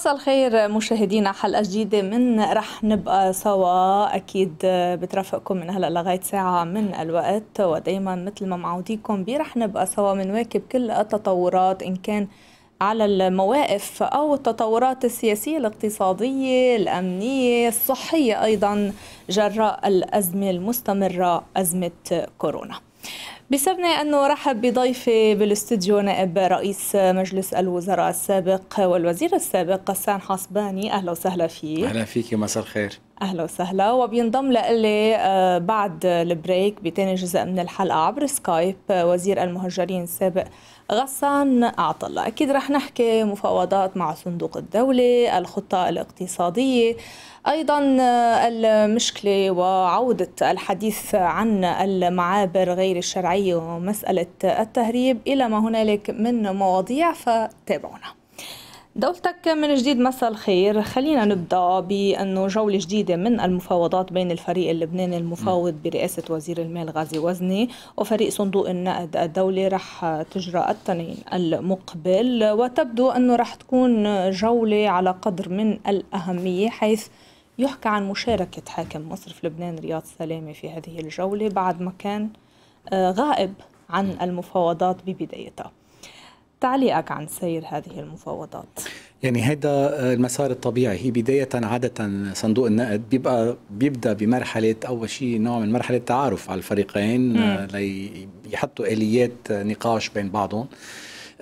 مساء الخير مشاهدينا حلقة جديدة من رح نبقى سوا أكيد بترافقكم من هلأ لغاية ساعة من الوقت ودايما مثل ما معوديكم برح نبقى سوا بنواكب كل التطورات إن كان على المواقف أو التطورات السياسية الاقتصادية الأمنية الصحية أيضا جراء الأزمة المستمرة أزمة كورونا بيسرنا أنه رحب بضيفي بالاستديو نائب رئيس مجلس الوزراء السابق والوزير السابق قسان حصباني أهلا وسهلا فيك أهلا فيك مساء الخير أهلا وسهلا وبينضم لي آه، بعد البريك بتاني جزء من الحلقة عبر سكايب آه، وزير المهجرين السابق غسان عطلة أكيد رح نحكي مفاوضات مع صندوق الدولة الخطة الاقتصادية أيضا المشكلة وعودة الحديث عن المعابر غير الشرعية ومسألة التهريب إلى ما هنالك من مواضيع فتابعونا دولتك من جديد مساء الخير خلينا نبدا بانه جوله جديده من المفاوضات بين الفريق اللبناني المفاوض برئاسه وزير المال غازي وزني وفريق صندوق النقد الدولي رح تجرى التنين المقبل وتبدو انه رح تكون جوله على قدر من الاهميه حيث يحكى عن مشاركة حاكم مصر في لبنان رياض سلامة في هذه الجولة بعد ما كان آه، غائب عن المفاوضات ببدايتها تعليقك عن سير هذه المفاوضات يعني هذا آه، المسار الطبيعي هي بداية عادة صندوق النقد بيبقى بيبدا بمرحلة أول شيء نوع من مرحلة تعارف على الفريقين آه، ليحطوا آليات نقاش بين بعضهم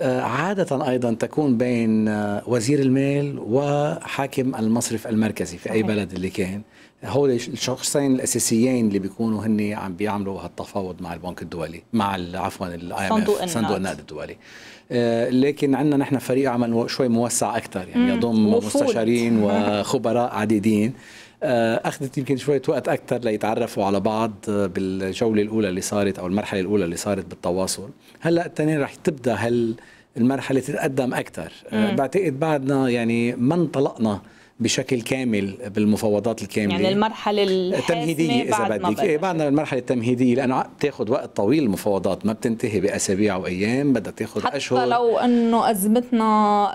آه، عادة أيضا تكون بين آه، وزير المال وحاكم المصرف المركزي في أي بلد اللي كان هو الشخصين الاساسيين اللي بيكونوا هن عم بيعملوا هالتفاوض مع البنك الدولي مع عفوا صندوق, صندوق النقد الدولي آه، لكن عندنا نحن فريق عمل شوي موسع اكثر يعني يضم مستشارين وخبراء عديدين آه، اخذت يمكن شويه وقت اكثر ليتعرفوا على بعض بالجوله الاولى اللي صارت او المرحله الاولى اللي صارت بالتواصل هلا الثانيه رح تبدا هال المرحله تتقدم اكثر آه، بعتقد بعدنا يعني ما انطلقنا بشكل كامل بالمفاوضات الكامله يعني المرحله التمهيديه اذا بدك إيه بعدنا المرحله التمهيديه لانه بتاخذ وقت طويل المفاوضات ما بتنتهي باسابيع وايام بدها تاخذ اشهر حتى لو انه ازمتنا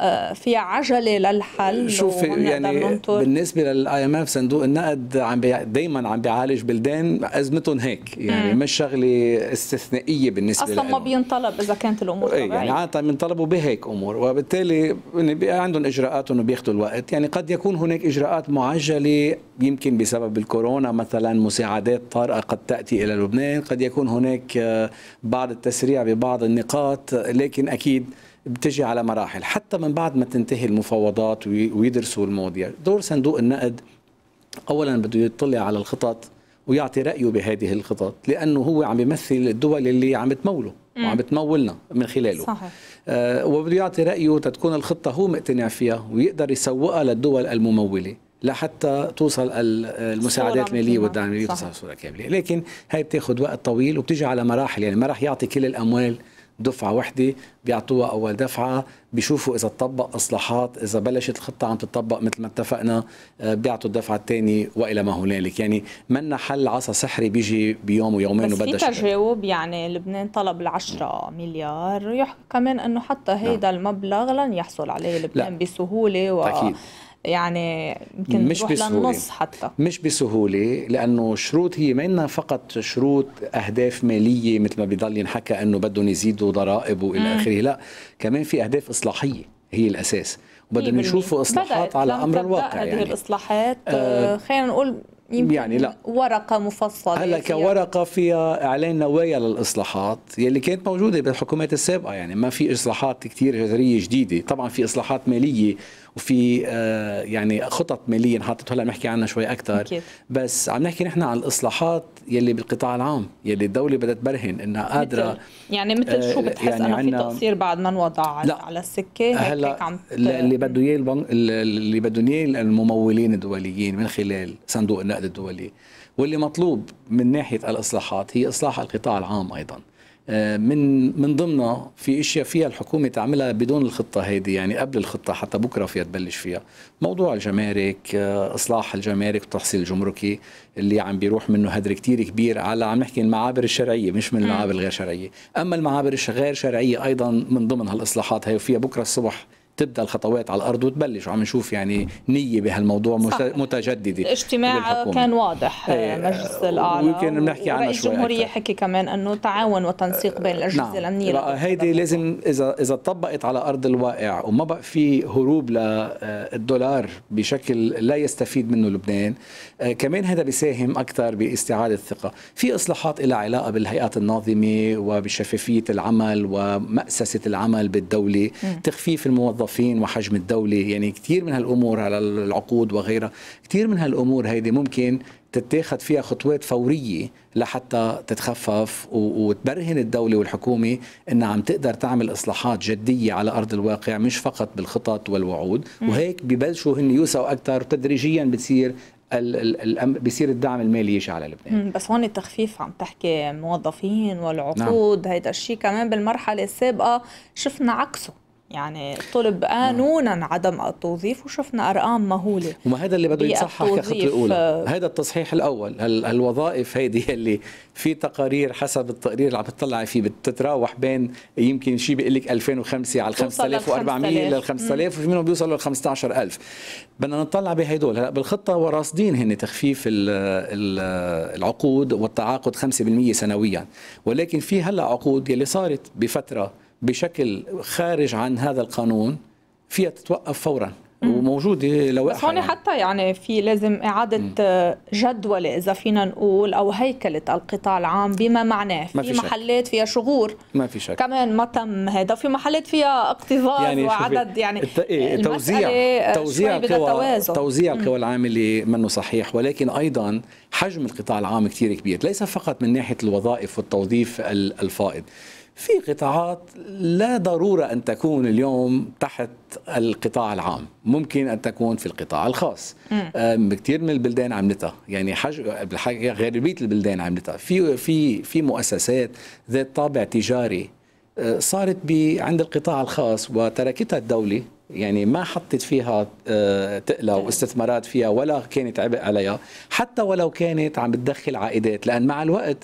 آه، فيها عجله للحل شوف يعني ننطر. بالنسبه للاي ام اف صندوق النقد عم بي... دائما عم بيعالج بلدان ازمتهم هيك يعني مم. مش شغله استثنائيه بالنسبه اصلا لأنه. ما بينطلب اذا كانت الامور طبيعيه يعني عاده بينطلبوا بهيك امور وبالتالي عندهم اجراءاتهم وبياخذوا الوقت يعني قد يكون يكون هناك اجراءات معجله يمكن بسبب الكورونا مثلا مساعدات طارئه قد تاتي الى لبنان، قد يكون هناك آه، بعض التسريع ببعض النقاط لكن اكيد بتجي على مراحل حتى من بعد ما تنتهي المفاوضات ويدرسوا المواضيع، دور صندوق النقد اولا بده يطلع على الخطط ويعطي رايه بهذه الخطط لانه هو عم يمثل الدول اللي عم تموله وعم بتمولنا من خلاله صحيح. آه وبده يعطي رايه تتكون الخطه هو مقتنع فيها ويقدر يسوقها للدول المموله لحتى توصل المساعدات الماليه والدعم المالي توصل صوره كامله لكن هي بتاخذ وقت طويل وبتيجي على مراحل يعني ما راح يعطي كل الاموال دفعه وحده بيعطوها اول دفعه بيشوفوا اذا تطبق اصلاحات اذا بلشت الخطه عم تطبق مثل ما اتفقنا آه، بيعطوا الدفعه الثانيه والى ما هنالك يعني منا حل عصا سحري بيجي بيوم ويومين وبدها بس في تجاوب يعني لبنان طلب ال10 مليار يحكى كمان انه حتى نعم. هيدا نعم. المبلغ لن يحصل عليه لبنان لا. بسهوله و... أكيد. يعني يمكن مش بسهولة. للنص حتى مش بسهوله لانه شروط هي ما فقط شروط اهداف ماليه مثل ما بيضل ينحكى انه بدهم يزيدوا ضرائب والى اخره لا كمان في اهداف اصلاحيه هي الاساس وبدهم يشوفوا اصلاحات على امر الواقع يعني هذه الاصلاحات آه، خلينا نقول يمكن يعني لا ورقة مفصلة هلا كورقة فيها إعلان نوايا للإصلاحات يلي كانت موجودة بالحكومات السابقة يعني ما في إصلاحات كثير جذرية جديدة طبعا في إصلاحات مالية وفي آه، يعني خطط ماليه حاطط هلا نحكي عنها شوي اكثر أكيد. بس عم نحكي نحن عن الاصلاحات يلي بالقطاع العام يلي الدوله بدها تبرهن انها قادره يعني مثل شو آه، يعني بتحس يعني انا في تقصير بعد ما انوضع على السكه هلا عم اللي بده اياه البنك اللي بدهم اياه الممولين الدوليين من خلال صندوق النقد الدولي واللي مطلوب من ناحيه الاصلاحات هي اصلاح القطاع العام ايضا آه، من من ضمنها في اشياء فيها الحكومه تعملها بدون الخطه هيدي يعني قبل الخطه حتى بكره فيها تبلش فيها موضوع الجمارك آه، اصلاح الجمارك والتحصيل الجمركي اللي عم بيروح منه هدر كتير كبير على عم نحكي المعابر الشرعيه مش من المعابر الغير شرعيه اما المعابر الغير شرعيه ايضا من ضمن هالاصلاحات هي وفيها بكره الصبح تبدا الخطوات على الارض وتبلش وعم نشوف يعني نيه بهالموضوع صح. متجدده الاجتماع كان واضح آه، إيه. مجلس الاعلى ويمكن بنحكي عنه شوي الجمهوريه حكي كمان انه تعاون وتنسيق بين الاجهزه نعم. الامنيه بقى هيدي لازم اذا اذا طبقت على ارض الواقع وما بقى في هروب للدولار آه، بشكل لا يستفيد منه لبنان آه، كمان هذا بيساهم اكثر باستعاده الثقه في اصلاحات لها علاقه بالهيئات الناظمه وبشفافيه العمل ومأسسه العمل بالدوله م. تخفيف الموظفين الموظفين وحجم الدولة يعني كثير من هالأمور على العقود وغيرها كثير من هالأمور هيدي ممكن تتاخد فيها خطوات فورية لحتى تتخفف وتبرهن الدولة والحكومة أنها عم تقدر تعمل إصلاحات جدية على أرض الواقع مش فقط بالخطط والوعود وهيك ببلشوا هن يوسعوا أكثر تدريجيا بتصير بيصير الدعم المالي يجي على لبنان بس هون التخفيف عم تحكي موظفين والعقود نعم. هيدا الشيء كمان بالمرحله السابقه شفنا عكسه يعني طلب قانونا نعم. عدم التوظيف وشفنا ارقام مهوله وما هذا اللي بده يتصحح كخطوه الاولى هذا التصحيح الاول الوظائف هيدي اللي في تقارير حسب التقرير اللي عم تطلعي فيه بتتراوح بين يمكن شيء بيقول لك 2005 على 5400 لل 5000 وفي منهم بيوصلوا ل 15000 بدنا نطلع بهدول هلا بالخطه وراصدين هن تخفيف العقود والتعاقد 5% سنويا ولكن في هلا عقود يلي صارت بفتره بشكل خارج عن هذا القانون فيها تتوقف فورا وموجوده لو بس هون يعني. حتى يعني في لازم اعاده م. جدوله اذا فينا نقول او هيكله القطاع العام بما معناه في, ما في محلات فيها شغور ما في شك كمان ما تم هذا في محلات فيها اقتباس يعني وعدد يعني الت... إيه، توزيع توزيع القوى توزيع القوى العامله منه صحيح ولكن ايضا حجم القطاع العام كثير كبير ليس فقط من ناحيه الوظائف والتوظيف الفائض في قطاعات لا ضرورة أن تكون اليوم تحت القطاع العام ممكن أن تكون في القطاع الخاص كثير من البلدان عملتها يعني حج... غالبية البلدان عملتها في في في مؤسسات ذات طابع تجاري آه، صارت ب... عند القطاع الخاص وتركتها الدولة يعني ما حطت فيها آه، تقلة واستثمارات فيها ولا كانت عبء عليها حتى ولو كانت عم بتدخل عائدات لأن مع الوقت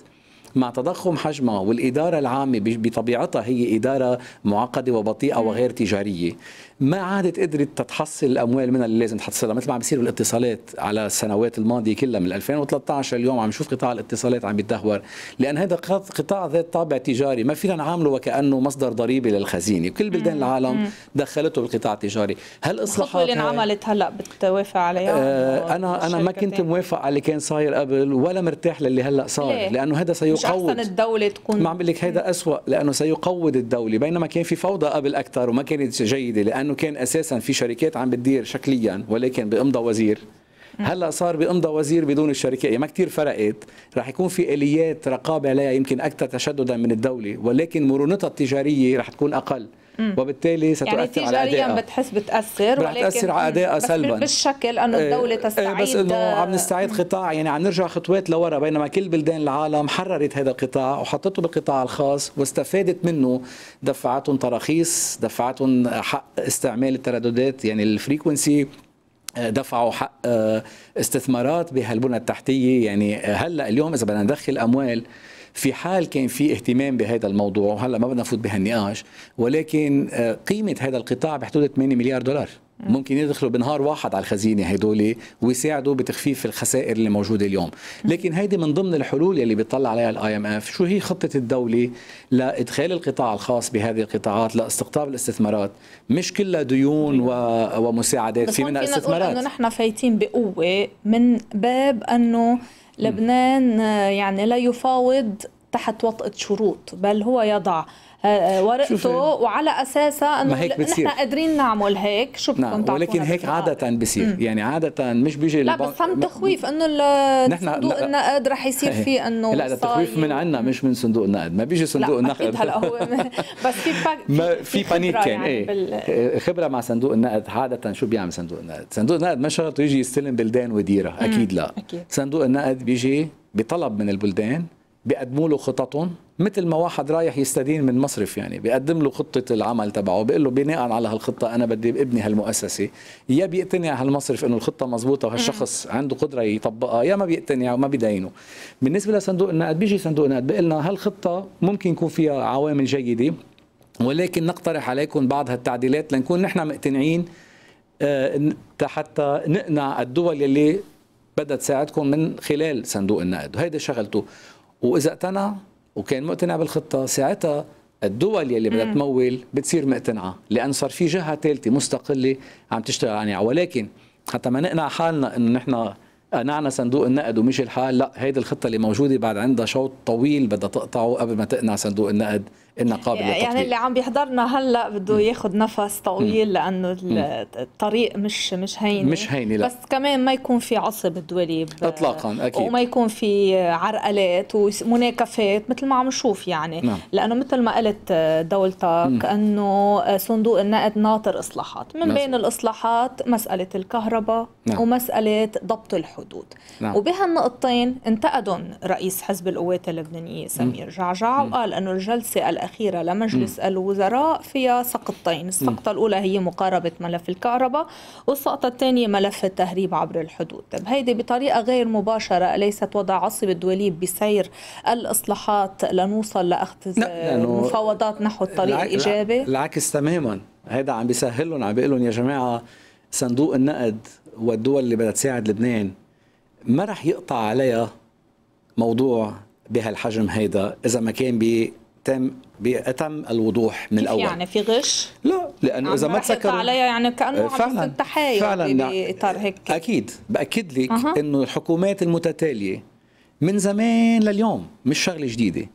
مع تضخم حجمها والإدارة العامة بطبيعتها هي إدارة معقدة وبطيئة وغير تجارية ما عادت قدرت تتحصل الاموال منها اللي لازم تحصلها مثل ما عم بيصير بالاتصالات على السنوات الماضيه كلها من 2013 اليوم عم نشوف قطاع الاتصالات عم يتدهور لان هذا قطاع ذات طابع تجاري ما فينا نعامله وكانه مصدر ضريبي للخزينه كل بلدان العالم دخلته بالقطاع التجاري هل اصلاحات اللي انعملت هلا بتوافق عليها آه، انا انا ما كنت موافق على اللي كان صاير قبل ولا مرتاح للي هلا صار ليه؟ لانه هذا سيقوض مش احسن الدوله تكون ما عم بقول لك هذا اسوء لانه سيقوض الدوله بينما كان في فوضى قبل اكثر وما كانت جيده لانه لانه كان اساسا في شركات عم بتدير شكليا ولكن بامضى وزير هلا صار بامضى وزير بدون الشركات ما كتير فرقت رح يكون في اليات رقابه عليها يمكن اكثر تشددا من الدوله ولكن مرونتها التجاريه رح تكون اقل وبالتالي يعني ستؤثر يعني على ادائها يعني بتحس بتاثر ولكن بتاثر على ادائها سلبا بالشكل انه إيه، الدوله تستعيد إيه، بس انه عم نستعيد قطاع يعني عم نرجع خطوات لورا بينما كل بلدان العالم حررت هذا القطاع وحطته بالقطاع الخاص واستفادت منه دفعتهم تراخيص دفعتهم حق استعمال الترددات يعني الفريكونسي آه، دفعوا حق آه، استثمارات بهالبنى التحتيه يعني هلا اليوم اذا بدنا ندخل اموال في حال كان في اهتمام بهذا الموضوع وهلا ما بدنا نفوت بهالنقاش ولكن آه، قيمه هذا القطاع بحدود 8 مليار دولار ممكن يدخلوا بنهار واحد على الخزينه هدول ويساعدوا بتخفيف الخسائر اللي موجوده اليوم لكن هيدي من ضمن الحلول اللي بيطلع عليها الاي ام اف شو هي خطه الدوله لادخال القطاع الخاص بهذه القطاعات لاستقطاب الاستثمارات مش كلها ديون و... ومساعدات في منها استثمارات انه نحن فايتين بقوه من باب انه لبنان آه، يعني لا يفاوض تحت وطأة شروط بل هو يضع آه، آه، ورقته وعلى اساسها انه نحن قادرين نعمل هيك شو نعم، بدكم نعم ولكن هيك عاده بصير يعني عاده مش بيجي لا بس هم تخويف انه صندوق النقد رح يصير فيه انه لا التخويف تخويف من عنا مش من صندوق النقد ما بيجي صندوق النقد هلا هو بس في في بانيك كان يعني ايه خبره مع صندوق النقد عاده شو بيعمل صندوق النقد صندوق النقد ما شرط يجي يستلم بلدان وديره اكيد لا أكيد. صندوق النقد بيجي بطلب من البلدان بيقدموا له خططهم مثل ما واحد رايح يستدين من مصرف يعني بيقدم له خطه العمل تبعه بيقول له بناء على هالخطه انا بدي ابني هالمؤسسه يا بيقتنع هالمصرف انه الخطه مزبوطه وهالشخص عنده قدره يطبقها يا ما بيقتنع وما بيدينه بالنسبه لصندوق النقد بيجي صندوق النقد بيقول لنا هالخطه ممكن يكون فيها عوامل جيده ولكن نقترح عليكم بعض هالتعديلات لنكون نحن مقتنعين آه، حتى نقنع الدول اللي بدها تساعدكم من خلال صندوق النقد وهيدي شغلته واذا اقتنع وكان مقتنع بالخطه ساعتها الدول يلي بدها تمول بتصير مقتنعه لانه صار في جهه ثالثه مستقله عم تشتغل عليها ولكن حتى ما نقنع حالنا انه نحن قنعنا صندوق النقد ومشي الحال لا هيدي الخطه اللي موجوده بعد عندها شوط طويل بدها تقطعه قبل ما تقنع صندوق النقد انها يعني للتطبيق يعني اللي عم بيحضرنا هلا بده ياخذ نفس طويل م. لانه الطريق مش مش هينه مش هينه لا بس كمان ما يكون في عصب دولي اطلاقا اكيد وما يكون في عرقلات ومناكفات مثل ما عم نشوف يعني نعم. لانه مثل ما قلت آه، دولتك انه آه، صندوق النقد ناطر اصلاحات من نعم. بين الاصلاحات مساله الكهرباء نعم. ومساله ضبط الحدود نعم. وبهالنقطتين انتقدهم رئيس حزب القوات اللبنانيه سمير جعجع وقال انه الجلسه الأخيرة الأخيرة لمجلس م. الوزراء فيها سقطتين السقطة م. الأولى هي مقاربة ملف الكهرباء والسقطة الثانية ملف التهريب عبر الحدود طيب هيدي بطريقة غير مباشرة أليست وضع عصب الدولي بسير الإصلاحات لنوصل لأخذ مفاوضات نحو الطريق العك... الإيجابي العكس تماما هذا عم بيسهلهم عم بيقولهم يا جماعة صندوق النقد والدول اللي بدها تساعد لبنان ما رح يقطع عليها موضوع بهالحجم هيدا اذا ما كان تم بأتم الوضوح من الأول يعني في غش؟ لا لأنه إذا ما تسكر عليها يعني كأنه آه، فعلا عم تحايل فعلا بإطار هيك أكيد بأكد لك أه. إنه الحكومات المتتالية من زمان لليوم مش شغلة جديدة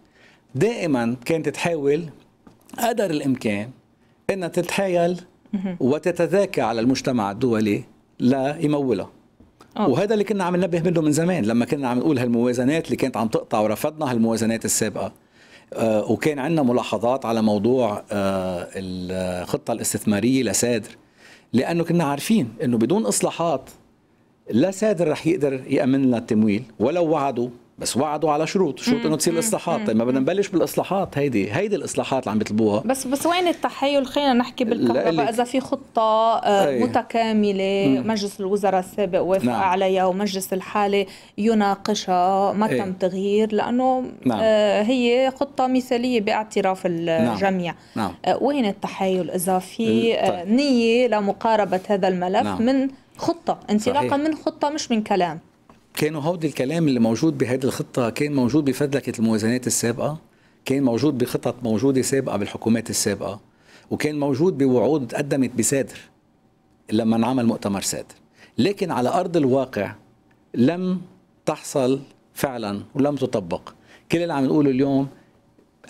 دائما كانت تحاول قدر الإمكان إنها تتحايل وتتذاكى على المجتمع الدولي لا يمولها أوه. وهذا اللي كنا عم ننبه منه من زمان لما كنا عم نقول هالموازنات اللي كانت عم تقطع ورفضنا هالموازنات السابقه آه، وكان عندنا ملاحظات على موضوع آه، الخطه الاستثماريه لسادر لانه كنا عارفين انه بدون اصلاحات لا سادر رح يقدر يامن لنا التمويل ولو وعدوا بس وعدوا على شروط شروط انه تصير اصلاحات طيب ما بدنا نبلش بالاصلاحات هيدي هيدي الاصلاحات اللي عم يطلبوها بس بس وين التحيل خلينا نحكي بالكهرباء اذا في خطه آه، أي. متكامله مم. مجلس الوزراء السابق وافق نعم. عليها ومجلس الحالي يناقشها ما تم تغيير لانه نعم. آه، هي خطه مثاليه باعتراف الجميع نعم. نعم. آه، وين التحيل اذا في طيب. نيه لمقاربه هذا الملف نعم. من خطه انطلاقا من خطه مش من كلام كانوا هودي الكلام اللي موجود بهذه الخطه كان موجود بفدلكه الموازنات السابقه كان موجود بخطط موجوده سابقه بالحكومات السابقه وكان موجود بوعود قدمت بسادر لما انعمل مؤتمر سادر لكن على ارض الواقع لم تحصل فعلا ولم تطبق كل اللي عم نقوله اليوم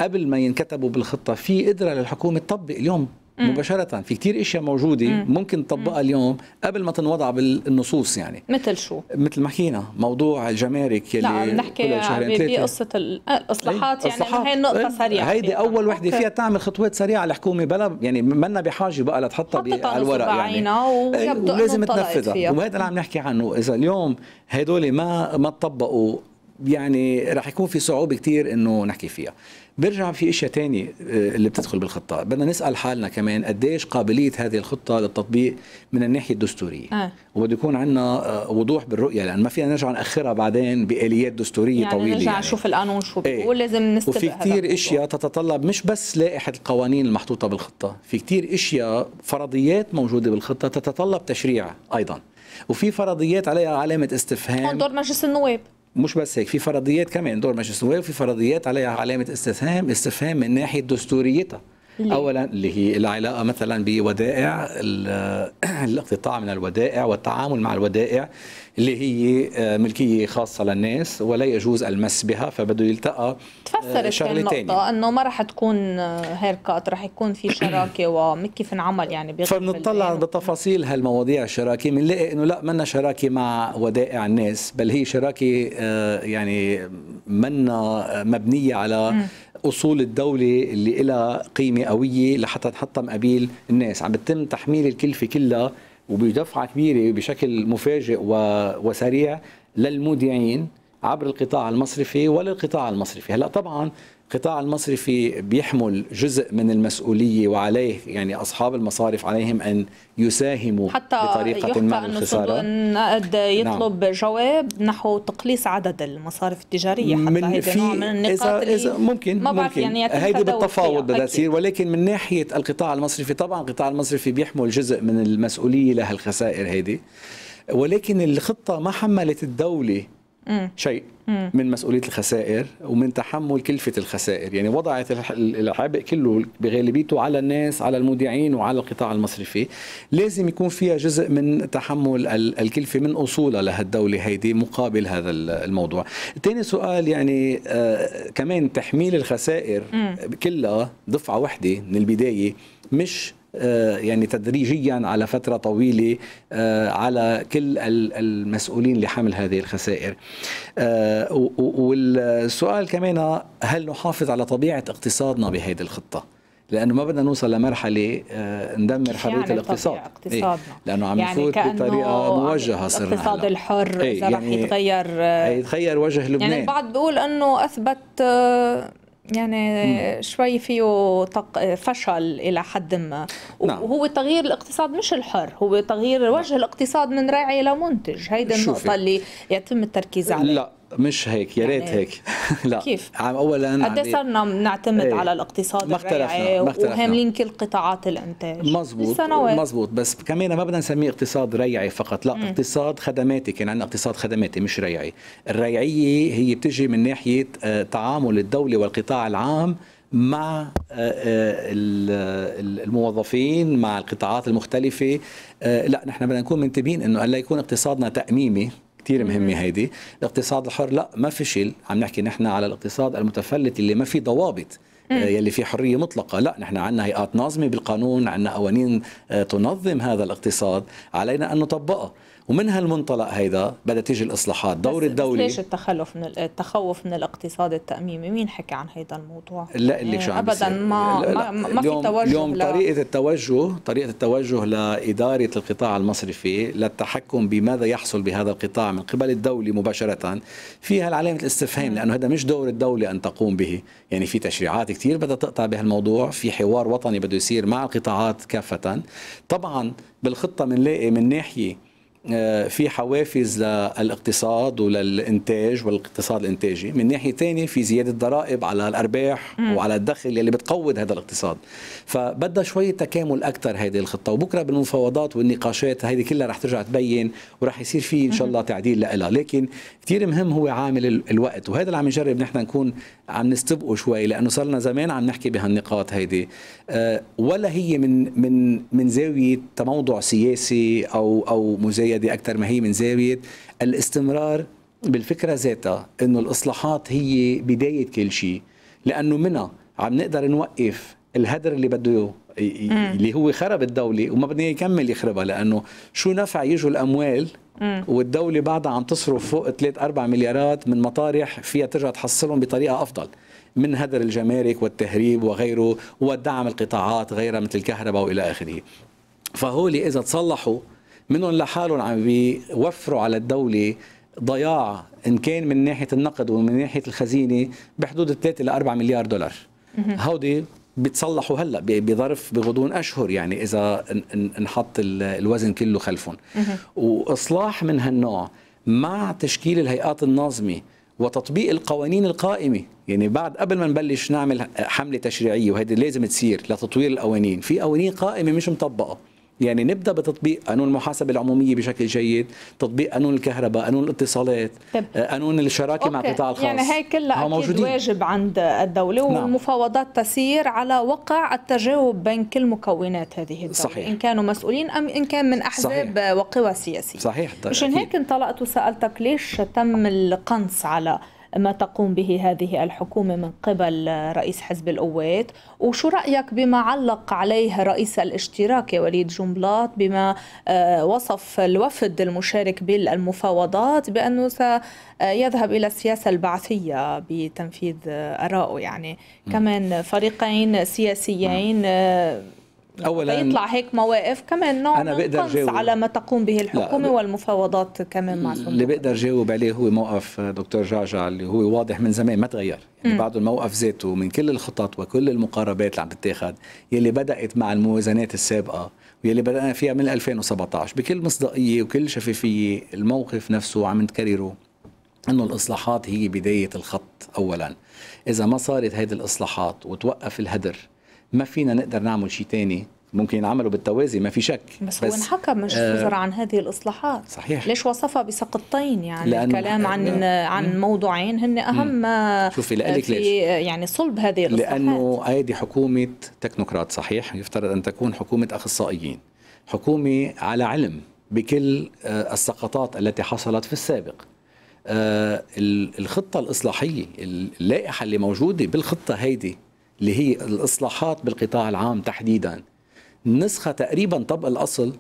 قبل ما ينكتبوا بالخطه في قدره للحكومه تطبق اليوم مباشرة في كتير اشياء موجودة ممكن نطبقها اليوم قبل ما تنوضع بالنصوص يعني مثل شو؟ مثل ما حكينا موضوع الجمارك يلي لا نحكي قصة الاصلاحات آه، إيه، يعني هي النقطة إيه، سريعة هيدي أول وحدة فيها تعمل خطوات سريعة الحكومة بلا يعني منا بحاجة بقى لتحطها على الورق يعني إيه، ولازم تنفذها وهذا اللي عم نحكي عنه إذا اليوم هدول ما ما طبقوا يعني رح يكون في صعوبه كثير انه نحكي فيها برجع في اشياء تانية آه، اللي بتدخل بالخطه بدنا نسال حالنا كمان قديش قابليه هذه الخطه للتطبيق من الناحيه الدستوريه آه. وبده يكون عندنا آه، وضوح بالرؤيه لان ما فينا نرجع ناخرها بعدين باليات دستوريه يعني طويله نرجع يعني. نشوف القانون شو إيه. بيقول ايه. لازم نستبق وفي كثير اشياء تتطلب مش بس لائحه القوانين المحطوطه بالخطه في كثير اشياء فرضيات موجوده بالخطه تتطلب تشريع ايضا وفي فرضيات عليها علامه استفهام دور مجلس النواب مش بس هيك في فرضيات كمان دور مجلس النواب في فرضيات عليها علامه استفهام استفهام من ناحيه دستوريتها ليه؟ اولا اللي هي العلاقه مثلا بودائع الاقتطاع من الودائع والتعامل مع الودائع اللي هي آه، ملكيه خاصه للناس ولا يجوز المس بها فبده يلتقى تفسرت آه، شغله النقطه انه ما رح تكون آه، هير كات رح يكون في شراكه وكيف انعمل يعني فبنطلع بتفاصيل هالمواضيع الشراكه بنلاقي انه لا منا شراكه مع ودائع الناس بل هي شراكه يعني منا مبنيه على م. اصول الدوله اللي لها قيمه قويه لحتى تحطم قبيل الناس عم بتم تحميل الكلفه كلها وبدفعه كبيره بشكل مفاجئ وسريع للمودعين عبر القطاع المصرفي وللقطاع المصرفي هلا طبعا القطاع المصرفي بيحمل جزء من المسؤوليه وعليه يعني اصحاب المصارف عليهم ان يساهموا حتى بطريقه ما حتى النقد نعم. يطلب نعم. جواب نحو تقليص عدد المصارف التجاريه حتى من في نوع من النقاط إذا اللي إذا ممكن ما ممكن يعني هيدي بالتفاوض بدها تصير ولكن من ناحيه القطاع المصرفي طبعا القطاع المصرفي بيحمل جزء من المسؤوليه لهالخسائر هيدي ولكن الخطه ما حملت الدوله شيء من مسؤوليه الخسائر ومن تحمل كلفه الخسائر يعني وضعت العبء كله بغالبيته على الناس على المودعين وعلى القطاع المصرفي لازم يكون فيها جزء من تحمل الكلفه من اصولها لهالدوله هيدي مقابل هذا الموضوع ثاني سؤال يعني آه، كمان تحميل الخسائر كلها دفعه واحده من البدايه مش آه، يعني تدريجيا على فترة طويلة آه، على كل المسؤولين لحمل هذه الخسائر آه، والسؤال كمان هل نحافظ على طبيعة اقتصادنا بهذه الخطة لانه ما بدنا نوصل لمرحله ندمر حريه يعني الاقتصاد إيه؟ لانه عم يفوت يعني بطريقه موجهه صرنا الاقتصاد الحر إيه؟ اذا يعني رح يتغير يتغير وجه يعني لبنان يعني البعض بيقول انه اثبت يعني شوي فيه طق فشل الى حد ما نعم. وهو تغيير الاقتصاد مش الحر هو تغيير وجه الاقتصاد من راعي الى منتج هيدا النقطه اللي يتم التركيز عليها لا مش هيك يا ريت يعني هيك لا كيف؟ عم اولا قد صرنا بنعتمد نعم، إيه. على الاقتصاد ما اختلفنا ما اختلفنا وهاملين كل قطاعات الانتاج مزبوط مزبوط بس كمان ما بدنا نسميه اقتصاد ريعي فقط لا م. اقتصاد خدماتي كان عندنا اقتصاد خدماتي مش ريعي الريعيه هي بتجي من ناحيه آه، تعامل الدوله والقطاع العام مع آه، آه، الموظفين مع القطاعات المختلفة لا نحن بدنا نكون منتبهين أنه ألا يكون اقتصادنا تأميمي كتير مهمه هيدي الاقتصاد الحر لا ما فشل عم نحكي نحن على الاقتصاد المتفلت اللي ما في ضوابط آه، يلي في حرية مطلقة لا نحن عنا هيئات ناظمة بالقانون عنا قوانين آه، تنظم هذا الاقتصاد علينا أن نطبقه ومن هالمنطلق هيدا بدها تيجي الاصلاحات دور الدولي ليش التخلف من التخوف من الاقتصاد التاميمي مين حكى عن هيدا الموضوع لا اللي يعني شو عم ابدا ما لا لا ما, ما في توجه اليوم لا. طريقه التوجه طريقه التوجه لاداره القطاع المصرفي للتحكم بماذا يحصل بهذا القطاع من قبل الدولي مباشره فيها علامه الاستفهام لانه هذا مش دور الدوله ان تقوم به يعني في تشريعات كثير بدها تقطع بهالموضوع في حوار وطني بده يصير مع القطاعات كافه طبعا بالخطه بنلاقي من, من ناحيه آه، في حوافز للاقتصاد وللانتاج والاقتصاد الانتاجي من ناحيه ثانيه في زياده ضرائب على الارباح م. وعلى الدخل اللي بتقوض هذا الاقتصاد فبدها شويه تكامل اكثر هذه الخطه وبكره بالمفاوضات والنقاشات هذه كلها رح ترجع تبين ورح يصير في ان شاء الله تعديل لها لكن كثير مهم هو عامل الوقت وهذا اللي عم نجرب نحن نكون عم نستبقه شوي لانه صار لنا زمان عم نحكي بهالنقاط هيدي أه ولا هي من من من زاويه تموضع سياسي او او مزايده السيادي اكثر ما هي من زاويه الاستمرار بالفكره ذاتها انه الاصلاحات هي بدايه كل شيء لانه منها عم نقدر نوقف الهدر اللي بده اللي هو خرب الدوله وما بدنا يكمل يخربها لانه شو نفع يجوا الاموال والدوله بعدها عم تصرف فوق 3 4 مليارات من مطارح فيها ترجع تحصلهم بطريقه افضل من هدر الجمارك والتهريب وغيره ودعم القطاعات غيرها مثل الكهرباء والى اخره فهول اذا تصلحوا منهم لحالهم عم بيوفروا على الدوله ضياع ان كان من ناحيه النقد ومن ناحيه الخزينه بحدود 3 إلى 4 مليار دولار هودي بيتصلحوا هلا بظرف بغضون اشهر يعني اذا نحط الوزن كله خلفهم واصلاح من هالنوع مع تشكيل الهيئات الناظمه وتطبيق القوانين القائمه يعني بعد قبل ما نبلش نعمل حمله تشريعيه وهذه لازم تصير لتطوير القوانين في قوانين قائمه مش مطبقه يعني نبدا بتطبيق قانون المحاسبه العموميه بشكل جيد، تطبيق قانون الكهرباء، قانون الاتصالات، آه، قانون الشراكه مع القطاع الخاص يعني هي كلها اكيد موجودين. واجب عند الدوله نعم. والمفاوضات تسير على وقع التجاوب بين كل مكونات هذه الدوله صحيح. ان كانوا مسؤولين ام ان كان من احزاب صحيح. وقوى سياسيه صحيح طيب، مشان هيك انطلقت وسالتك ليش تم القنص على ما تقوم به هذه الحكومة من قبل رئيس حزب القوات وشو رأيك بما علق عليه رئيس الاشتراك وليد جنبلاط بما آه، وصف الوفد المشارك بالمفاوضات بأنه سيذهب إلى السياسة البعثية بتنفيذ آه، آرائه يعني كمان فريقين سياسيين نعم. آه، اولا يطلع هيك مواقف كمان نوع أنا من بقدر جاوب. على ما تقوم به الحكومه والمفاوضات كمان مع صندوق اللي بقدر جاوب عليه هو موقف آه، دكتور جعجع اللي هو واضح من زمان ما تغير يعني بعده الموقف ذاته من كل الخطط وكل المقاربات اللي عم تتاخذ يلي بدات مع الموازنات السابقه يلي بدانا فيها من 2017 بكل مصداقيه وكل شفافيه الموقف نفسه عم نكرره انه الاصلاحات هي بدايه الخط اولا اذا ما صارت هذه الاصلاحات وتوقف الهدر ما فينا نقدر نعمل شيء ثاني ممكن ينعملوا بالتوازي ما في شك بس, بس هو انحكى مجلس الوزراء آه عن هذه الاصلاحات صحيح ليش وصفها بسقطتين يعني لأنه الكلام عن آه عن موضوعين هن اهم ما آه، شوفي لك ليش يعني صلب هذه الاصلاحات لانه هذه حكومه تكنوقراط صحيح يفترض ان تكون حكومه اخصائيين حكومه على علم بكل آه، السقطات التي حصلت في السابق آه، الخطه الاصلاحيه اللائحه اللي موجوده بالخطه هيدي اللي هي الإصلاحات بالقطاع العام تحديدا نسخة تقريبا طبق الأصل